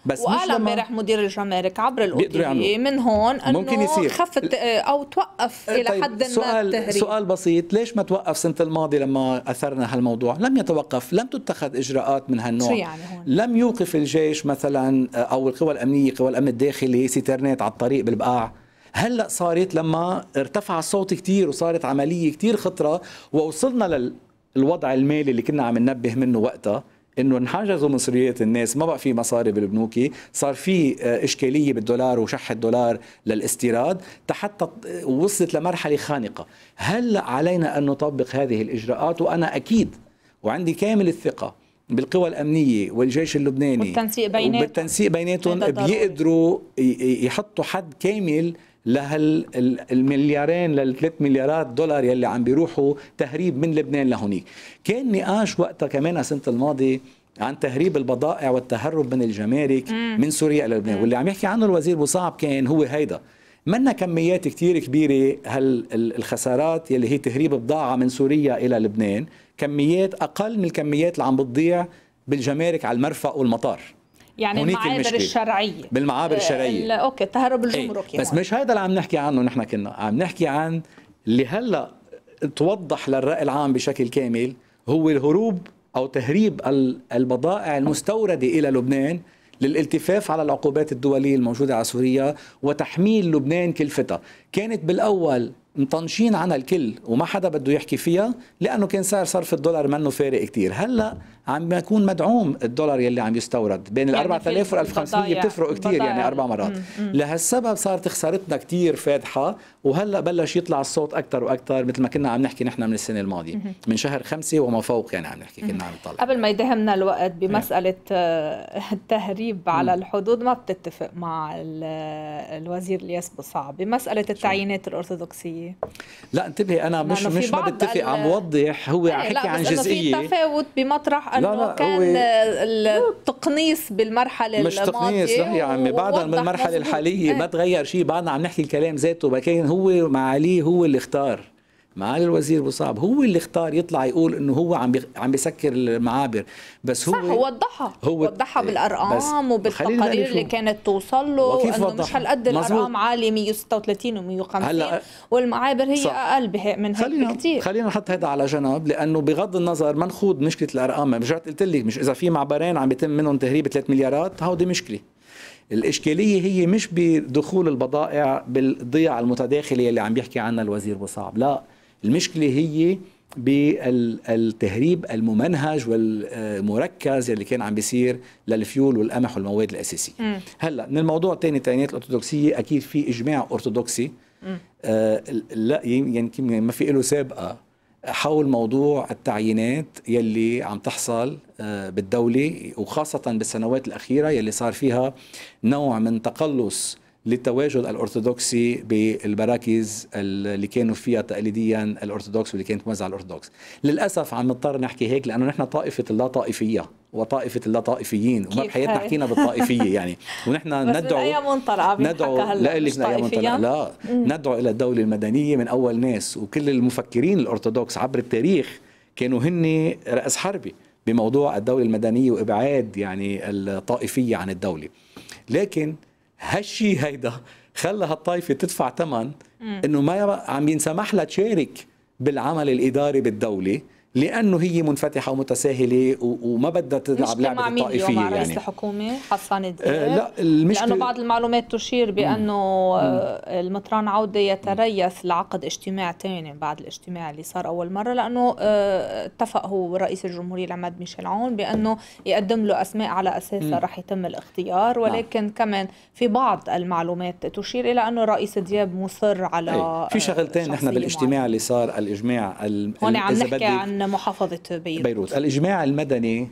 بس وقال امبارح مدير الجمارك عبر الاوتي إيه، من هون انه ممكن يصير خفت آه، او توقف آه، الى طيب حد ما التهريب سؤال بسيط ليش ما توقف سنه الماضي لما اثرنا هالموضوع لم يتوقف لم تتخذ اجراءات من هالنوع شو يعني هون؟ لم يوقف الجيش مثلا آه، او القوى الامنيه قوى الامن الداخلي سيترنات على الطريق بالبقاع هلا صارت لما ارتفع الصوت كثير وصارت عمليه كثير خطره ووصلنا للوضع المالي اللي كنا عم ننبه منه وقتها انه انحجزوا مصريات الناس ما بقى في مصاري بالبنوك صار في آه، اشكالية بالدولار وشح الدولار للاستيراد حتى وصلت لمرحلة خانقة هلا علينا ان نطبق هذه الاجراءات وانا اكيد وعندي كامل الثقة بالقوى الأمنية والجيش اللبناني والتنسيق بيناتهم بالتنسيق بيناتهم بيقدروا يحطوا حد كامل لهالمليارين لل للثلاث مليارات دولار يلي عم بيروحوا تهريب من لبنان لهونيك كان نقاش وقتها كمان السنه الماضي عن تهريب البضائع والتهرب من الجمارك مم. من سوريا الى لبنان واللي عم يحكي عنه الوزير بوصعب كان هو هيدا منا كميات كتير كبيرة هالخسارات يلي هي تهريب بضاعة من سوريا إلى لبنان كميات أقل من الكميات اللي عم بتضيع بالجمارك على المرفأ والمطار يعني المعابر الشرعيه بالمعابر آه، الشرعيه اوكي التهرب إيه، الجمركي بس مش هذا اللي عم نحكي عنه نحن كنا عم نحكي عن اللي هلا توضح للرأي العام بشكل كامل هو الهروب او تهريب البضائع المستورده الى لبنان للالتفاف على العقوبات الدوليه الموجوده على سوريا وتحميل لبنان كلفتها، كانت بالاول مطنشين عنها الكل وما حدا بده يحكي فيها لانه كان سعر صرف الدولار منه فارق كثير، هلا عم بيكون مدعوم الدولار يلي عم يستورد بين ال 4000 وال 1500 بتفرق كثير يعني اربع مرات لهالسبب صارت خسارتنا كثير فادحه وهلا بلش يطلع الصوت اكثر واكثر مثل ما كنا عم نحكي نحن من السنه الماضيه مم. من شهر خمسة وما فوق يعني عم نحكي كنا عم نطلع قبل ما يدهمنا الوقت بمساله نعم. آه، التهريب على الحدود ما بتتفق مع آه، الوزير الياس بصعب بمساله التعيينات الارثوذكسيه لا انتبهي انا مش مش ما بتفق عم بوضح هو عم إيه، حكي عن جزئيه في تفاوت بمطرح لا لا كان التقنيص بالمرحله مش الماضيه تقنيص لا يا عمي بعد من المرحله مزبوط. الحاليه ما إيه. تغير شيء بعدنا عم نحكي الكلام ذاته كان هو مع علي هو اللي اختار معالي الوزير بصعب هو اللي اختار يطلع يقول انه هو عم عم بيسكر المعابر بس هو صح وضحها هو وضحها إيه، بالارقام وبالتقارير اللي كانت توصل له انه مش هالقد الارقام عاليه 136 و150 والمعابر هي صح. اقل من هيك كثير خلينا نحط هذا على جنب لانه بغض النظر ما نخوض مشكله الارقام يعني رجعت قلت لك مش اذا في معبرين عم يتم منهم تهريب 3 مليارات هودي مشكله الإشكالية هي مش بدخول البضائع بالضياع المتداخلة اللي عم بيحكي عنها الوزير بصعب لا المشكله هي بالتهريب الممنهج والمركز اللي كان عم بيصير للفيول والقمح والمواد الاساسيه م. هلا من الموضوع الثاني التينات الارثوذكسيه اكيد في اجماع ارثوذكسي آه لا يمكن يعني ما في له سابقه حول موضوع التعيينات يلي عم تحصل آه بالدوله وخاصه بالسنوات الاخيره يلي صار فيها نوع من تقلص للتواجد الأرثوذكسي بالمراكز اللي كانوا فيها تقليديا الأرثوذكس واللي كانت موزعة الأرثوذكس للأسف عم نضطر نحكي هيك لأنه نحن طائفة اللا طائفية وطائفة اللا طائفيين وما بحياتنا حكينا بالطائفية يعني ونحن ندعو ندعو لا ليش منطلع لا ندعو إلى الدولة المدنية من أول ناس وكل المفكرين الأرثوذكس عبر التاريخ كانوا هن رأس حربي بموضوع الدولة المدنية وإبعاد يعني الطائفية عن الدولة لكن هالشي هيدا خلى هالطائفه تدفع ثمن انه ما عم ينسمح لها تشارك بالعمل الاداري بالدوله لانه هي منفتحه ومتساهله وما بدها تلعب لعبه الطائفيه مع يعني رئيس الحكومه حسان آه، الدين آه لا المشكله لانه بعض المعلومات تشير بانه آه المطران عوده يتريث لعقد اجتماع ثاني بعد الاجتماع اللي صار اول مره لانه آه اتفق هو رئيس الجمهوريه العماد ميشيل عون بانه يقدم له اسماء على اساسها رح يتم الاختيار نعم. ولكن لا. كمان في بعض المعلومات تشير الى انه رئيس دياب مصر على إيه، في آه، شغلتين نحن بالاجتماع اللي صار الاجماع هون عم نحكي عن محافظة بيروت بيروت الإجماع المدني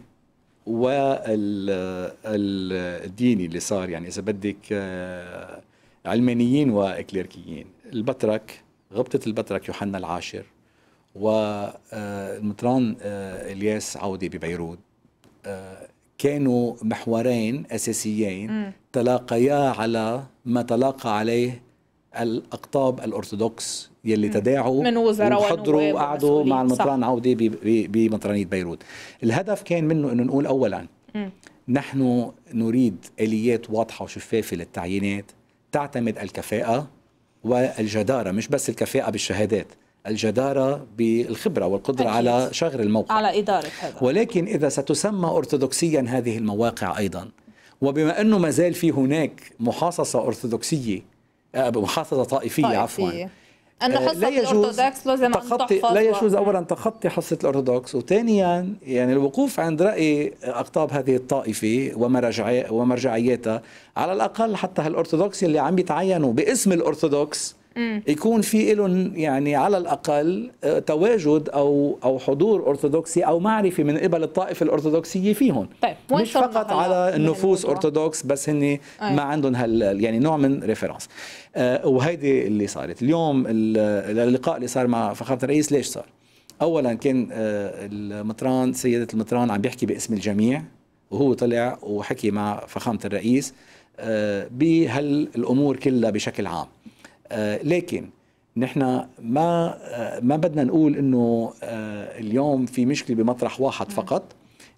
والديني اللي صار يعني إذا بدك آه، علمانيين وإكليركيين البترك غبطة البترك يوحنا العاشر والمطران آه، آه، الياس عودي ببيروت كانوا محورين اساسيين تلاقيا على ما تلاقى عليه الاقطاب الارثوذكس يلي تداعوا من وزراء وحضروا وقعدوا مع المطران عودي بمطرانيه بيروت الهدف كان منه انه نقول اولا م. نحن نريد اليات واضحه وشفافه للتعيينات تعتمد الكفاءه والجداره مش بس الكفاءه بالشهادات الجداره بالخبره والقدره أكيد. على شغل الموقع على اداره هذا ولكن اذا ستسمى ارثوذكسيا هذه المواقع ايضا وبما انه ما زال في هناك محاصصه ارثوذكسيه آه، محافظه طائفيه, طائفية. عفوا آه، أن حصة لا يجوز لازم تخطي لا يجوز أولا تخطي حصة الأرثوذكس وثانيا يعني الوقوف عند رأي أقطاب هذه الطائفة ومرجعياتها على الأقل حتى هالأرثوذكس اللي عم يتعينوا باسم الأرثوذكس يكون في لهم يعني على الاقل آه، تواجد او او حضور ارثوذكسي او معرفه من قبل الطائفه الارثوذكسيه فيهم طيب مش فقط على النفوس ارثوذكس بس هن ما عندهم هال يعني نوع من ريفرنس آه وهيدي اللي صارت اليوم اللقاء اللي صار مع فخامه الرئيس ليش صار؟ اولا كان آه، المطران سيده المطران عم بيحكي باسم الجميع وهو طلع وحكي مع فخامه الرئيس آه، بهالامور كلها بشكل عام آه، لكن نحن ما آه، ما بدنا نقول انه آه، اليوم في مشكله بمطرح واحد نعم. فقط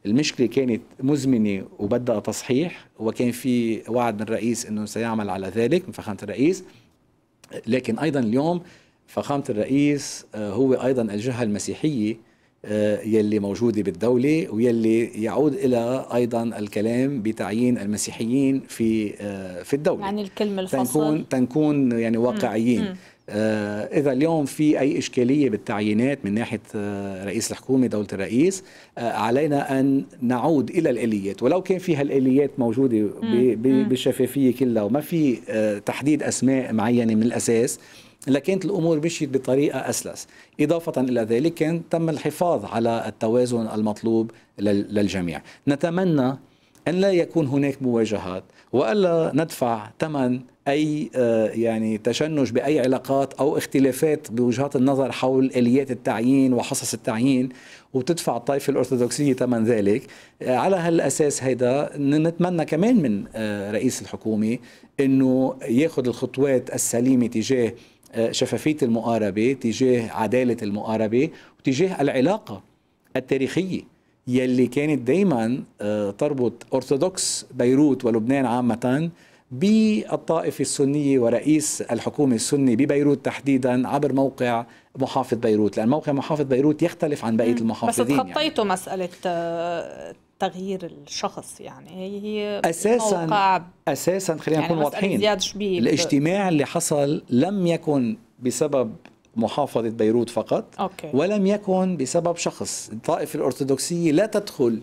المشكله كانت مزمنه وبدها تصحيح وكان في وعد من الرئيس انه سيعمل على ذلك من فخامه الرئيس لكن ايضا اليوم فخامه الرئيس هو ايضا الجهه المسيحيه آه، يلي موجودة بالدولة ويلي يعود إلى أيضا الكلام بتعيين المسيحيين في آه، في الدولة يعني الكلمة الفصل تنكون, تنكون يعني واقعيين مم. مم. آه، إذا اليوم في أي إشكالية بالتعيينات من ناحية رئيس الحكومة دولة الرئيس علينا أن نعود إلى الآليات ولو كان في الآليات موجودة بالشفافية كلها وما في تحديد أسماء معينة من الأساس لكانت الامور مشيت بطريقه اسلس، اضافه الى ذلك كان تم الحفاظ على التوازن المطلوب للجميع، نتمنى ان لا يكون هناك مواجهات والا ندفع ثمن اي آه، يعني تشنج باي علاقات او اختلافات بوجهات النظر حول اليات التعيين وحصص التعيين وتدفع الطائفه الارثوذكسيه ثمن ذلك آه، على هالاساس هيدا نتمنى كمان من آه، رئيس الحكومه انه ياخذ الخطوات السليمه تجاه آه، شفافية المقاربة تجاه عدالة المقاربة وتجاه العلاقة التاريخية يلي كانت دايما آه، تربط أرثوذكس بيروت ولبنان عامة بالطائفة السنية ورئيس الحكومة السنية ببيروت تحديدا عبر موقع محافظ بيروت لأن موقع محافظ بيروت يختلف عن بقية المحافظين بس تخطيتوا يعني. مسألة آه، تغيير الشخص يعني هي اساسا اساسا خلينا يعني نكون واضحين الاجتماع اللي حصل لم يكن بسبب محافظة بيروت فقط أوكي. ولم يكن بسبب شخص الطائفة الأرثوذكسية لا تدخل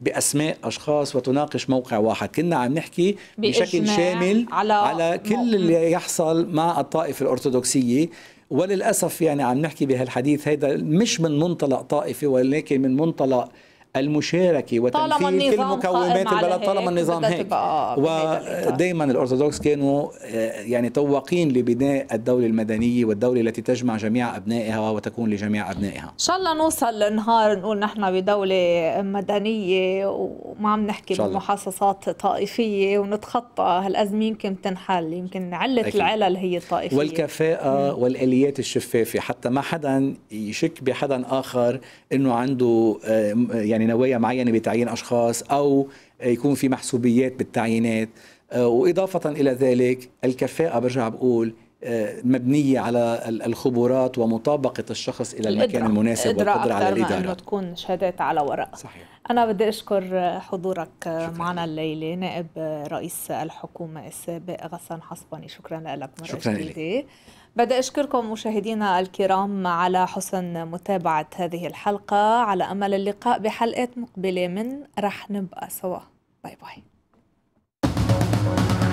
بأسماء أشخاص وتناقش موقع واحد كنا عم نحكي بشكل شامل على, على كل موقع. اللي يحصل مع الطائفة الأرثوذكسية وللأسف يعني عم نحكي بهالحديث هذا مش من منطلق طائفي ولكن من منطلق المشاركه وتنفيذ كل مكونات البلد طالما النظام هيك آه، ودائما الارثوذكس كانوا آه، يعني طواقين لبناء الدوله المدنيه والدوله التي تجمع جميع ابنائها وتكون لجميع ابنائها ان شاء الله نوصل لنهار نقول نحن بدوله مدنيه وما عم نحكي بمحاصصات طائفيه ونتخطى هالازمه يمكن تنحل يمكن عله العلل هي الطائفيه والكفاءه والاليات الشفافه حتى ما حدا يشك بحدا اخر انه عنده آه، يعني نوايا معينه بتعيين اشخاص او يكون في محسوبيات بالتعيينات آه، واضافه الى ذلك الكفاءه برجع بقول آه، مبنية على الخبرات ومطابقة الشخص إلى المكان الإدراء. المناسب الإدراء والقدرة على الإدارة أنه تكون شهادات على ورق صحيح. أنا بدي أشكر حضورك آه، شكرا. معنا الليلة نائب رئيس الحكومة السابق غسان حصبني شكرا لك مرة شكرا جديدة بدي أشكركم مشاهدينا الكرام على حسن متابعة هذه الحلقة على أمل اللقاء بحلقات مقبلة من رح نبقى سوا باي باي